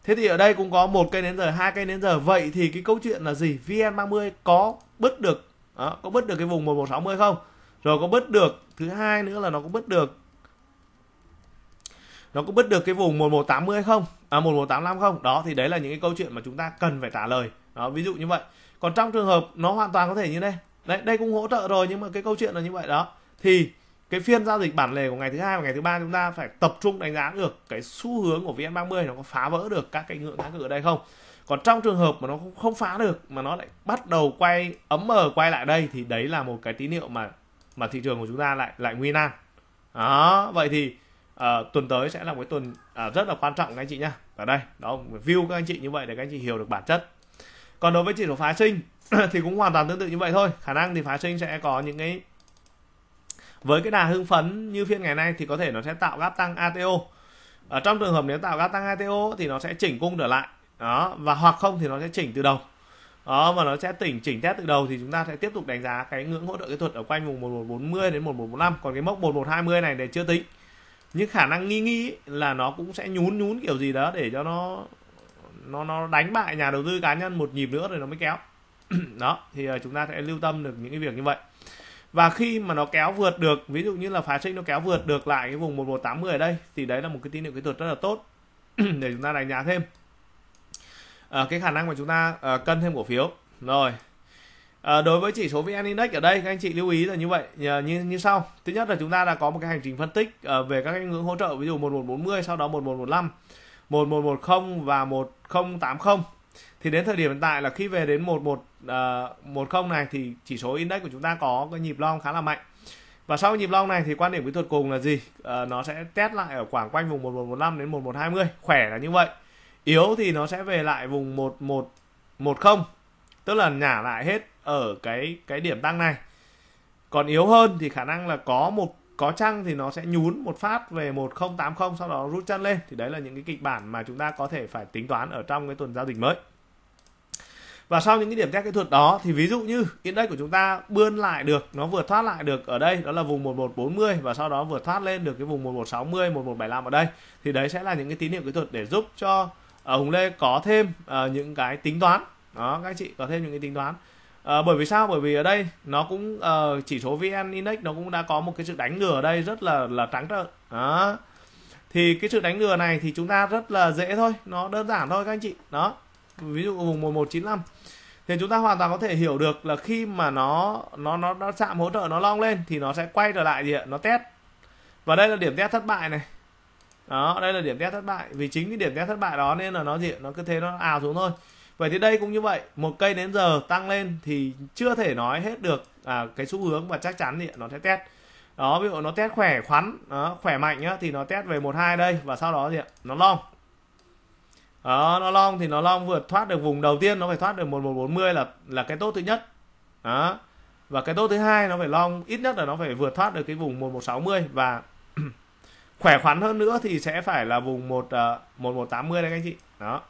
thế thì ở đây cũng có một cây nến giờ hai cây nến giờ vậy thì cái câu chuyện là gì vn 30 có bứt được đó, có bứt được cái vùng 1160 không rồi có bứt được thứ hai nữa là nó có bứt được nó có bứt được cái vùng 1180 hay không à 11855 không đó thì đấy là những cái câu chuyện mà chúng ta cần phải trả lời đó ví dụ như vậy còn trong trường hợp nó hoàn toàn có thể như đây đấy đây cũng hỗ trợ rồi nhưng mà cái câu chuyện là như vậy đó thì cái phiên giao dịch bản lề của ngày thứ hai và ngày thứ ba chúng ta phải tập trung đánh giá được cái xu hướng của VN30 nó có phá vỡ được các cái ngưỡng kháng cự ở đây không còn trong trường hợp mà nó không phá được mà nó lại bắt đầu quay ấm mờ quay lại đây thì đấy là một cái tín hiệu mà mà thị trường của chúng ta lại lại nguy nan đó vậy thì à, tuần tới sẽ là một cái tuần à, rất là quan trọng các anh chị nhá ở đây đó view các anh chị như vậy để các anh chị hiểu được bản chất còn đối với chỉ số phái sinh [CLEARS THROAT] thì cũng hoàn toàn tương tự như vậy thôi khả năng thì phái sinh sẽ có những cái với cái đà hưng phấn như phiên ngày nay thì có thể nó sẽ tạo gáp tăng ATO ở trong trường hợp nếu tạo gáp tăng ATO thì nó sẽ chỉnh cung trở lại đó và hoặc không thì nó sẽ chỉnh từ đầu đó mà nó sẽ tỉnh chỉnh test từ đầu thì chúng ta sẽ tiếp tục đánh giá cái ngưỡng hỗ trợ kỹ thuật ở quanh vùng 1140 đến 1145 còn cái mốc 1120 này để chưa tính nhưng khả năng nghi nghi là nó cũng sẽ nhún nhún kiểu gì đó để cho nó nó nó đánh bại nhà đầu tư cá nhân một nhịp nữa rồi nó mới kéo [CLEARS THROAT] đó thì ờ, chúng ta sẽ lưu tâm được những cái việc như vậy và khi mà nó kéo vượt được ví dụ như là phá sinh nó kéo vượt được lại cái vùng 11810 ở đây thì đấy là một cái tín hiệu kỹ thuật rất là tốt [CLEARS THROAT] để chúng ta đánh giá thêm à, cái khả năng mà chúng ta à, cân thêm cổ phiếu rồi À, đối với chỉ số VN Index ở đây các anh chị lưu ý là như vậy như như sau. Thứ nhất là chúng ta đã có một cái hành trình phân tích uh, về các cái ngưỡng hỗ trợ ví dụ 1140 sau đó 1115, 1110 và 1080. Thì đến thời điểm hiện tại là khi về đến 1110 uh, này thì chỉ số index của chúng ta có cái nhịp long khá là mạnh. Và sau nhịp long này thì quan điểm kỹ thuật cùng là gì? À, nó sẽ test lại ở khoảng quanh vùng 1115 đến 1120, khỏe là như vậy. Yếu thì nó sẽ về lại vùng 1110, tức là nhả lại hết ở cái cái điểm tăng này còn yếu hơn thì khả năng là có một có chăng thì nó sẽ nhún một phát về 1080 sau đó rút chân lên thì đấy là những cái kịch bản mà chúng ta có thể phải tính toán ở trong cái tuần giao dịch mới và sau những cái điểm test kỹ thuật đó thì ví dụ như index của chúng ta bươn lại được nó vừa thoát lại được ở đây đó là vùng 1140 và sau đó vừa thoát lên được cái vùng 1160 1175 ở đây thì đấy sẽ là những cái tín hiệu kỹ thuật để giúp cho ở ờ, Hùng Lê có thêm uh, những cái tính toán đó các chị có thêm những cái tính toán À, bởi vì sao? Bởi vì ở đây nó cũng uh, chỉ số VN Index nó cũng đã có một cái sự đánh lừa ở đây rất là là trắng trợn. Đó. Thì cái sự đánh lừa này thì chúng ta rất là dễ thôi, nó đơn giản thôi các anh chị. Đó. Ví dụ vùng 1195 thì chúng ta hoàn toàn có thể hiểu được là khi mà nó nó nó nó chạm hỗ trợ nó long lên thì nó sẽ quay trở lại gì ạ? Nó test. Và đây là điểm test thất bại này. Đó, đây là điểm test thất bại. Vì chính cái điểm test thất bại đó nên là nó gì? Nó cứ thế nó ào xuống thôi vậy thì đây cũng như vậy một cây đến giờ tăng lên thì chưa thể nói hết được à, cái xu hướng và chắc chắn thì nó sẽ test đó ví dụ nó test khỏe khoắn đó, khỏe mạnh nhá thì nó test về một hai đây và sau đó thì nó long đó nó long thì nó long vượt thoát được vùng đầu tiên nó phải thoát được một một bốn mươi là là cái tốt thứ nhất đó và cái tốt thứ hai nó phải long ít nhất là nó phải vượt thoát được cái vùng một một sáu mươi và [CLEARS THROAT] khỏe khoắn hơn nữa thì sẽ phải là vùng một à, một uh, 1180 đấy các anh chị đó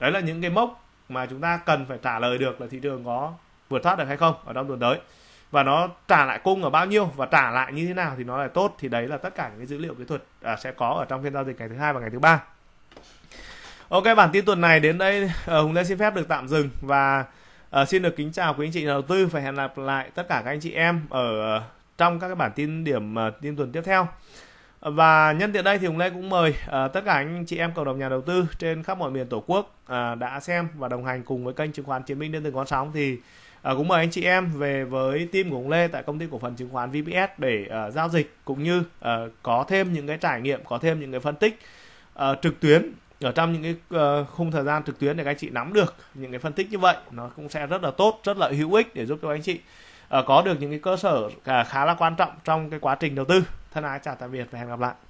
đấy là những cái mốc mà chúng ta cần phải trả lời được là thị trường có vượt thoát được hay không ở trong tuần tới và nó trả lại cung ở bao nhiêu và trả lại như thế nào thì nó là tốt thì đấy là tất cả những cái dữ liệu kỹ thuật à, sẽ có ở trong phiên giao dịch ngày thứ hai và ngày thứ ba ok bản tin tuần này đến đây à, hùng lê xin phép được tạm dừng và à, xin được kính chào quý anh chị nhà đầu tư và hẹn gặp lại tất cả các anh chị em ở ờ, trong các cái bản tin điểm uh, tin tuần tiếp theo và nhân tiện đây thì Hùng Lê cũng mời uh, tất cả anh chị em cộng đồng nhà đầu tư trên khắp mọi miền Tổ quốc uh, đã xem và đồng hành cùng với kênh chứng khoán Chiến binh đến từ con sóng thì uh, cũng mời anh chị em về với team của ông Lê tại công ty cổ phần chứng khoán VPS để uh, giao dịch cũng như uh, có thêm những cái trải nghiệm, có thêm những cái phân tích uh, trực tuyến ở trong những cái uh, khung thời gian trực tuyến để các anh chị nắm được những cái phân tích như vậy nó cũng sẽ rất là tốt, rất là hữu ích để giúp cho anh chị Ờ, có được những cái cơ sở khá là quan trọng trong cái quá trình đầu tư thân ái chào tạm biệt và hẹn gặp lại